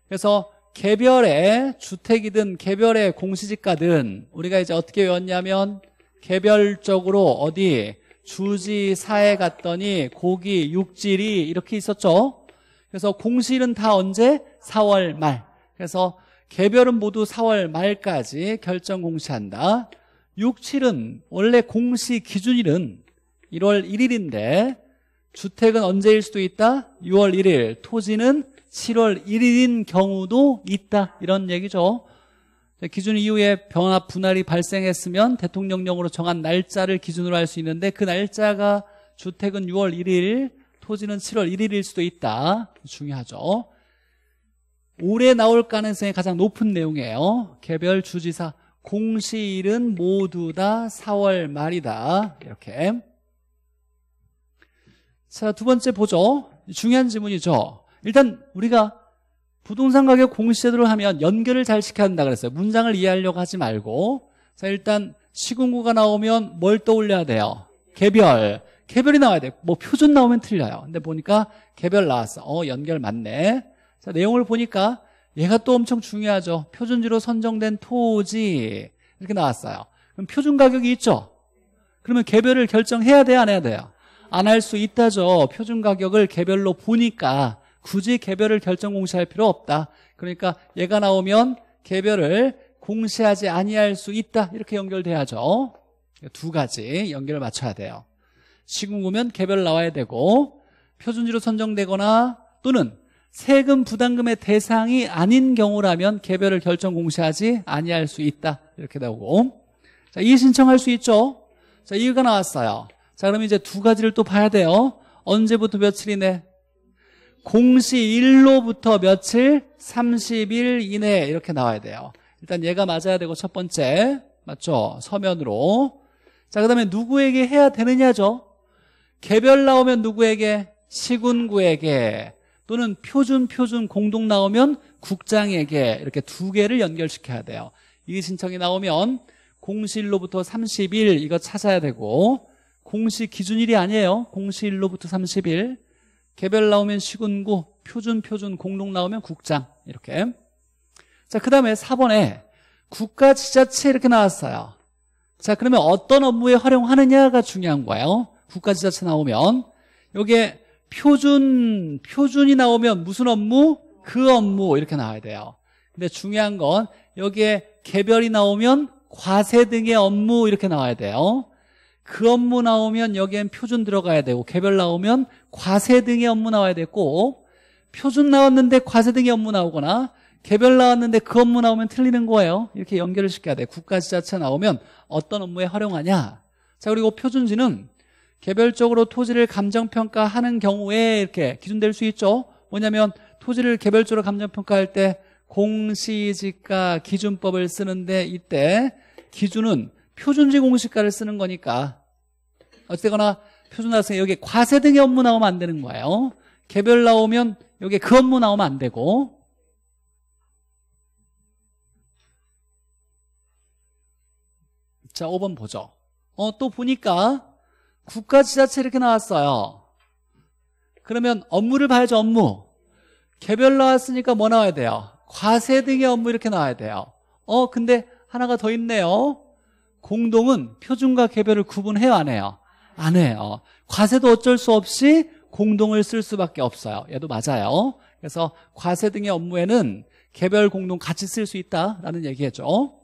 그래서 개별의 주택이든 개별의 공시지가든 우리가 이제 어떻게 외웠냐면 개별적으로 어디 주지사에 갔더니 고기, 육질이 이렇게 있었죠. 그래서 공실은 다 언제? 4월 말. 그래서 개별은 모두 4월 말까지 결정 공시한다. 6, 7은 원래 공시 기준일은 1월 1일인데 주택은 언제일 수도 있다? 6월 1일. 토지는 7월 1일인 경우도 있다 이런 얘기죠 기준 이후에 변화 분할이 발생했으면 대통령령으로 정한 날짜를 기준으로 할 수 있는데 그 날짜가 주택은 6월 1일 토지는 7월 1일일 수도 있다 중요하죠 올해 나올 가능성이 가장 높은 내용이에요 개별 주지사 공시일은 모두 다 4월 말이다 이렇게 자 두 번째 보죠 중요한 질문이죠 일단 우리가 부동산 가격 공시제도를 하면 연결을 잘 시켜야 한다 그랬어요. 문장을 이해하려고 하지 말고 자 일단 시군구가 나오면 뭘 떠올려야 돼요? 개별. 개별이 나와야 돼. 뭐 표준 나오면 틀려요. 근데 보니까 개별 나왔어. 어, 연결 맞네. 자, 내용을 보니까 얘가 또 엄청 중요하죠. 표준지로 선정된 토지 이렇게 나왔어요. 그럼 표준 가격이 있죠. 그러면 개별을 결정해야 돼요, 안 해야 돼요? 안 할 수 있다죠. 표준 가격을 개별로 보니까 굳이 개별을 결정 공시할 필요 없다. 그러니까 얘가 나오면 개별을 공시하지 아니할 수 있다. 이렇게 연결돼야죠. 두 가지 연결을 맞춰야 돼요. 시군구면 개별 나와야 되고 표준지로 선정되거나 또는 세금 부담금의 대상이 아닌 경우라면 개별을 결정 공시하지 아니할 수 있다. 이렇게 나오고 자, 이의 신청할 수 있죠. 자, 이유가 나왔어요. 자, 그럼 이제 두 가지를 또 봐야 돼요. 언제부터 며칠 이내 공시 일로부터 며칠? 30일 이내 이렇게 나와야 돼요. 일단 얘가 맞아야 되고 첫 번째 맞죠? 서면으로 자그 다음에 누구에게 해야 되느냐죠? 개별 나오면 누구에게? 시군구에게 또는 표준 표준 공동 나오면 국장에게 이렇게 두 개를 연결시켜야 돼요. 이 신청이 나오면 공시일로부터 30일 이거 찾아야 되고 공시 기준일이 아니에요. 공시일로부터 30일 개별 나오면 시군구, 표준 표준 공동 나오면 국장 이렇게. 자, 그다음에 4번에 국가 지자체 이렇게 나왔어요. 자, 그러면 어떤 업무에 활용하느냐가 중요한 거예요. 국가 지자체 나오면 여기에 표준 표준이 나오면 무슨 업무? 그 업무 이렇게 나와야 돼요. 근데 중요한 건 여기에 개별이 나오면 과세 등의 업무 이렇게 나와야 돼요. 그 업무 나오면 여기엔 표준 들어가야 되고 개별 나오면 과세 등의 업무 나와야 되고 표준 나왔는데 과세 등의 업무 나오거나 개별 나왔는데 그 업무 나오면 틀리는 거예요. 이렇게 연결을 시켜야 돼. 국가지자체 나오면 어떤 업무에 활용하냐. 자 그리고 표준지는 개별적으로 토지를 감정평가하는 경우에 이렇게 기준될 수 있죠. 뭐냐면 토지를 개별적으로 감정평가할 때 공시지가 기준법을 쓰는데 이때 기준은 표준지 공시가를 쓰는 거니까 어쨌거나 표준화세 여기 과세 등의 업무 나오면 안 되는 거예요. 개별 나오면 여기 그 업무 나오면 안 되고 자 5번 보죠. 어, 또 보니까 국가 지자체 이렇게 나왔어요. 그러면 업무를 봐야죠 업무. 개별 나왔으니까 뭐 나와야 돼요? 과세 등의 업무 이렇게 나와야 돼요. 어 근데 하나가 더 있네요. 공동은 표준과 개별을 구분해야 하네요. 안 해요. 과세도 어쩔 수 없이 공동을 쓸 수밖에 없어요. 얘도 맞아요. 그래서 과세 등의 업무에는 개별 공동 같이 쓸 수 있다라는 얘기죠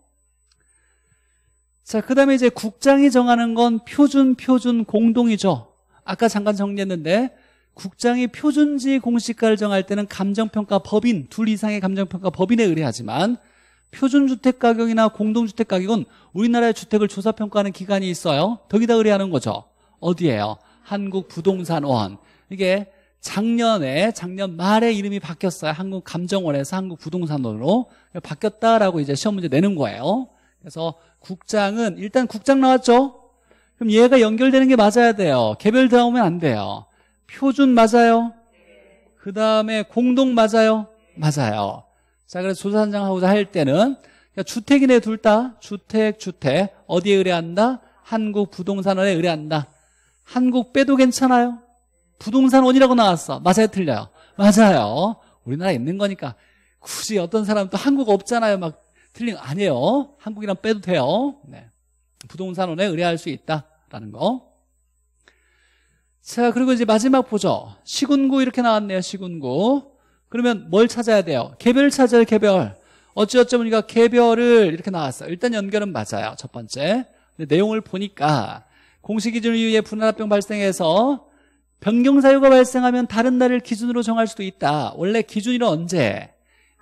자, 그 다음에 이제 국장이 정하는 건 표준, 표준 공동이죠. 아까 잠깐 정리했는데 국장이 표준지 공시가를 정할 때는 감정평가 법인, 둘 이상의 감정평가 법인에 의뢰하지만 표준주택가격이나 공동주택가격은 우리나라의 주택을 조사평가하는 기관이 있어요. 거기다 의뢰하는 거죠. 어디예요? 한국부동산원. 이게 작년에 작년 말에 이름이 바뀌었어요. 한국감정원에서 한국부동산원으로 바뀌었다라고 이제 시험 문제 내는 거예요. 그래서 국장은 일단 국장 나왔죠. 그럼 얘가 연결되는 게 맞아야 돼요. 개별 들어오면 안 돼요. 표준 맞아요. 그 다음에 공동 맞아요. 맞아요. 자, 그래서 조사단장하고자 할 때는 그러니까 주택이네 둘다 주택 주택 어디에 의뢰한다? 한국부동산원에 의뢰한다. 한국 빼도 괜찮아요. 부동산 원이라고 나왔어. 맞아요, 틀려요. 맞아요. 우리나라에 있는 거니까. 굳이 어떤 사람 또 한국 없잖아요. 막 틀린 거 아니에요. 한국이랑 빼도 돼요. 네. 부동산원에 의뢰할 수 있다라는 거. 자, 그리고 이제 마지막 보죠. 시군구 이렇게 나왔네요, 시군구. 그러면 뭘 찾아야 돼요? 개별 찾아요, 개별. 어찌어찌면 우리가 개별을 이렇게 나왔어요. 일단 연결은 맞아요, 첫 번째. 근데 내용을 보니까 공시 기준 이후에 분화합병 발생해서 변경 사유가 발생하면 다른 날을 기준으로 정할 수도 있다. 원래 기준일은 언제?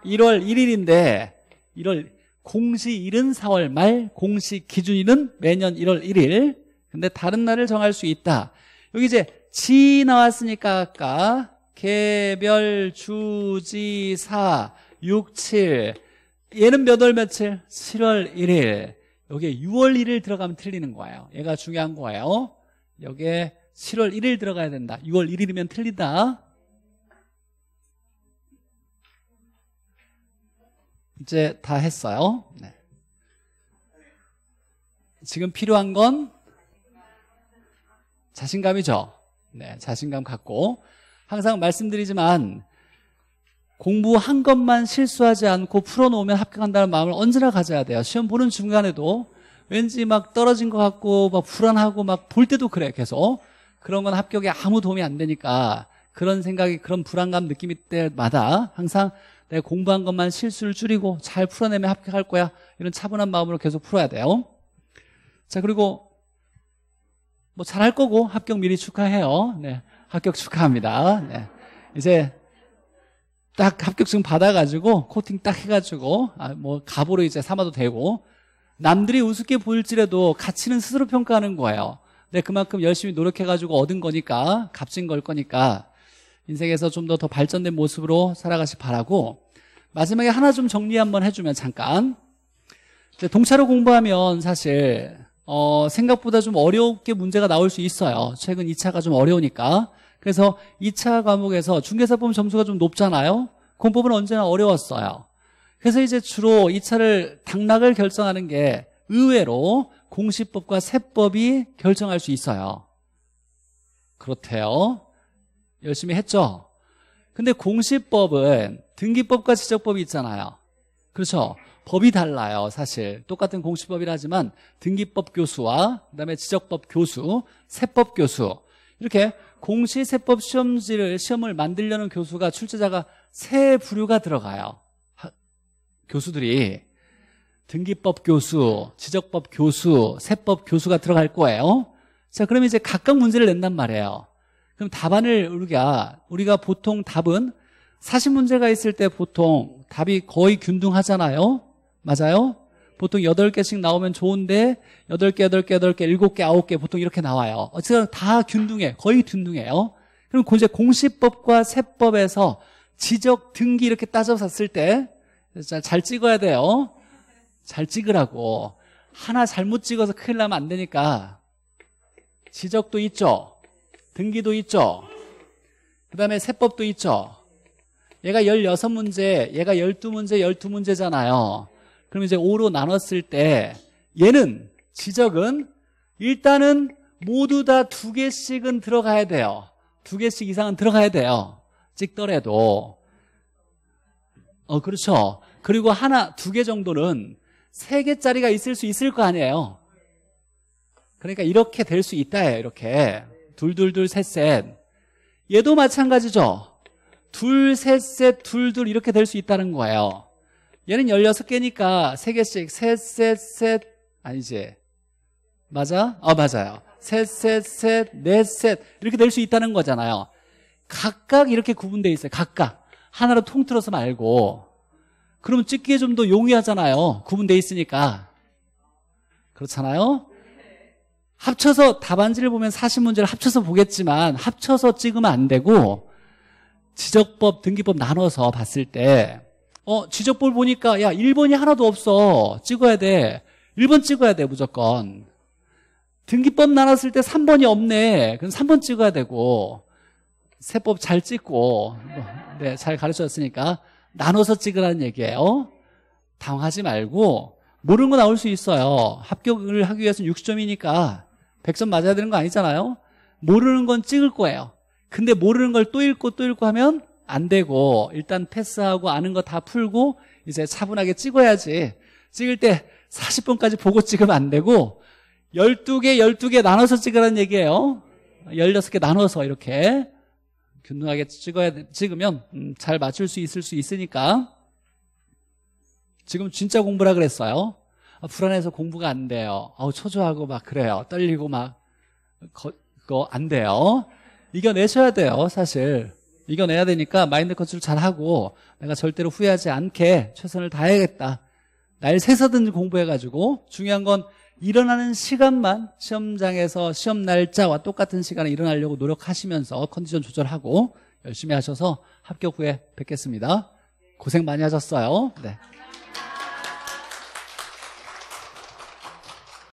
1월 1일인데 1월 공시일은 4월 말, 공시 기준일은 매년 1월 1일. 근데 다른 날을 정할 수 있다. 여기 이제 지 나왔으니까 아까 개별 주지사 6, 7 얘는 몇 월 며칠? 7월 1일 여기에 6월 1일 들어가면 틀리는 거예요 얘가 중요한 거예요 여기에 7월 1일 들어가야 된다 6월 1일이면 틀린다 이제 다 했어요 네. 지금 필요한 건 자신감이죠 네, 자신감 갖고 항상 말씀드리지만 공부한 것만 실수하지 않고 풀어놓으면 합격한다는 마음을 언제나 가져야 돼요. 시험 보는 중간에도 왠지 막 떨어진 것 같고 막 불안하고 막 볼 때도 그래 계속 그런 건 합격에 아무 도움이 안 되니까 그런 생각이 그런 불안감 느낌이 때마다 항상 내가 공부한 것만 실수를 줄이고 잘 풀어내면 합격할 거야 이런 차분한 마음으로 계속 풀어야 돼요 자 그리고 뭐 잘할 거고 합격 미리 축하해요 네, 합격 축하합니다 네, 이제 딱 합격증 받아가지고 코팅 딱 해가지고 아, 뭐 갑으로 이제 삼아도 되고 남들이 우습게 보일지라도 가치는 스스로 평가하는 거예요. 근데 그만큼 열심히 노력해가지고 얻은 거니까 값진 걸 거니까 인생에서 좀 더 더 발전된 모습으로 살아가시 바라고 마지막에 하나 좀 정리 한번 해주면 잠깐 동차로 공부하면 사실 어, 생각보다 좀 어렵게 문제가 나올 수 있어요. 최근 2차가 좀 어려우니까 그래서 2차 과목에서 중개사 뽑은 점수가 좀 높잖아요. 공법은 언제나 어려웠어요. 그래서 이제 주로 2차를 당락을 결정하는 게 의외로 공시법과 세법이 결정할 수 있어요. 그렇대요. 열심히 했죠. 근데 공시법은 등기법과 지적법이 있잖아요. 그렇죠? 법이 달라요 사실 똑같은 공시법이라지만 등기법 교수와 그다음에 지적법 교수, 세법 교수 이렇게 공시세법 시험지를 시험을 만들려는 교수가 출제자가 세 부류가 들어가요. 하, 교수들이 등기법 교수, 지적법 교수, 세법 교수가 들어갈 거예요. 자, 그러면 이제 각각 문제를 낸단 말이에요. 그럼 답안을 우리가 우리가 보통 답은 사실 문제가 있을 때 보통 답이 거의 균등하잖아요. 맞아요? 보통 8개씩 나오면 좋은데 8개, 8개, 8개, 7개, 9개 보통 이렇게 나와요. 어쨌든 다 균등해. 거의 균등해요. 그럼 이제 공시법과 세법에서 지적 등기 이렇게 따져서 쓸 때 잘 찍어야 돼요. 잘 찍으라고. 하나 잘못 찍어서 큰일 나면 안 되니까 지적도 있죠. 등기도 있죠. 그 다음에 세법도 있죠. 얘가 16문제, 얘가 12문제, 12문제잖아요. 그럼 이제 5로 나눴을 때 얘는 지적은 일단은 모두 다 두 개씩은 들어가야 돼요. 두 개씩 이상은 들어가야 돼요. 찍더라도. 어, 그렇죠. 그리고 하나, 두 개 정도는 세 개짜리가 있을 수 있을 거 아니에요. 그러니까 이렇게 될 수 있다예요. 이렇게. 둘둘둘 셋셋. 얘도 마찬가지죠. 둘, 셋, 셋, 둘, 둘 이렇게 될 수 있다는 거예요. 얘는 16개니까 3개씩 셋, 셋, 셋 아니지 맞아? 어 맞아요 셋, 셋, 셋, 넷, 셋 이렇게 될 수 있다는 거잖아요 각각 이렇게 구분되어 있어요 각각 하나로 통틀어서 말고 그러면 찍기에 좀 더 용이하잖아요 구분되어 있으니까 그렇잖아요 합쳐서 답안지를 보면 40문제를 합쳐서 보겠지만 합쳐서 찍으면 안 되고 지적법, 등기법 나눠서 봤을 때 어, 지적볼 보니까 야, 1번이 하나도 없어. 찍어야 돼. 1번 찍어야 돼, 무조건. 등기법 나눴을 때 3번이 없네. 그럼 3번 찍어야 되고. 세법 잘 찍고. 네, 잘 가르쳤으니까 쳐 나눠서 찍으라는 얘기예요. 어? 당하지 말고 모르는 거 나올 수 있어요. 합격을 하기 위해서는 60점이니까 100점 맞아야 되는 거 아니잖아요. 모르는 건 찍을 거예요. 근데 모르는 걸 또 읽고 또 읽고 하면 안 되고 일단 패스하고 아는 거 다 풀고 이제 차분하게 찍어야지. 찍을 때 40분까지 보고 찍으면 안 되고 12개, 12개 나눠서 찍으라는 얘기예요. 16개 나눠서 이렇게 균등하게 찍어야, 찍으면 음, 잘 맞출 수 있을 수 있으니까 지금 진짜 공부라 그랬어요. 아, 불안해서 공부가 안 돼요. 아우, 초조하고 막 그래요. 떨리고 막, 거, 그거 안 돼요. 이겨내셔야 돼요, 사실. 이겨내야 되니까 마인드 컨트롤 잘하고 내가 절대로 후회하지 않게 최선을 다해야겠다. 날 새서든지 공부해가지고 중요한 건 일어나는 시간만 시험장에서 시험 날짜와 똑같은 시간에 일어나려고 노력하시면서 컨디션 조절하고 열심히 하셔서 합격 후에 뵙겠습니다. 고생 많이 하셨어요. 네.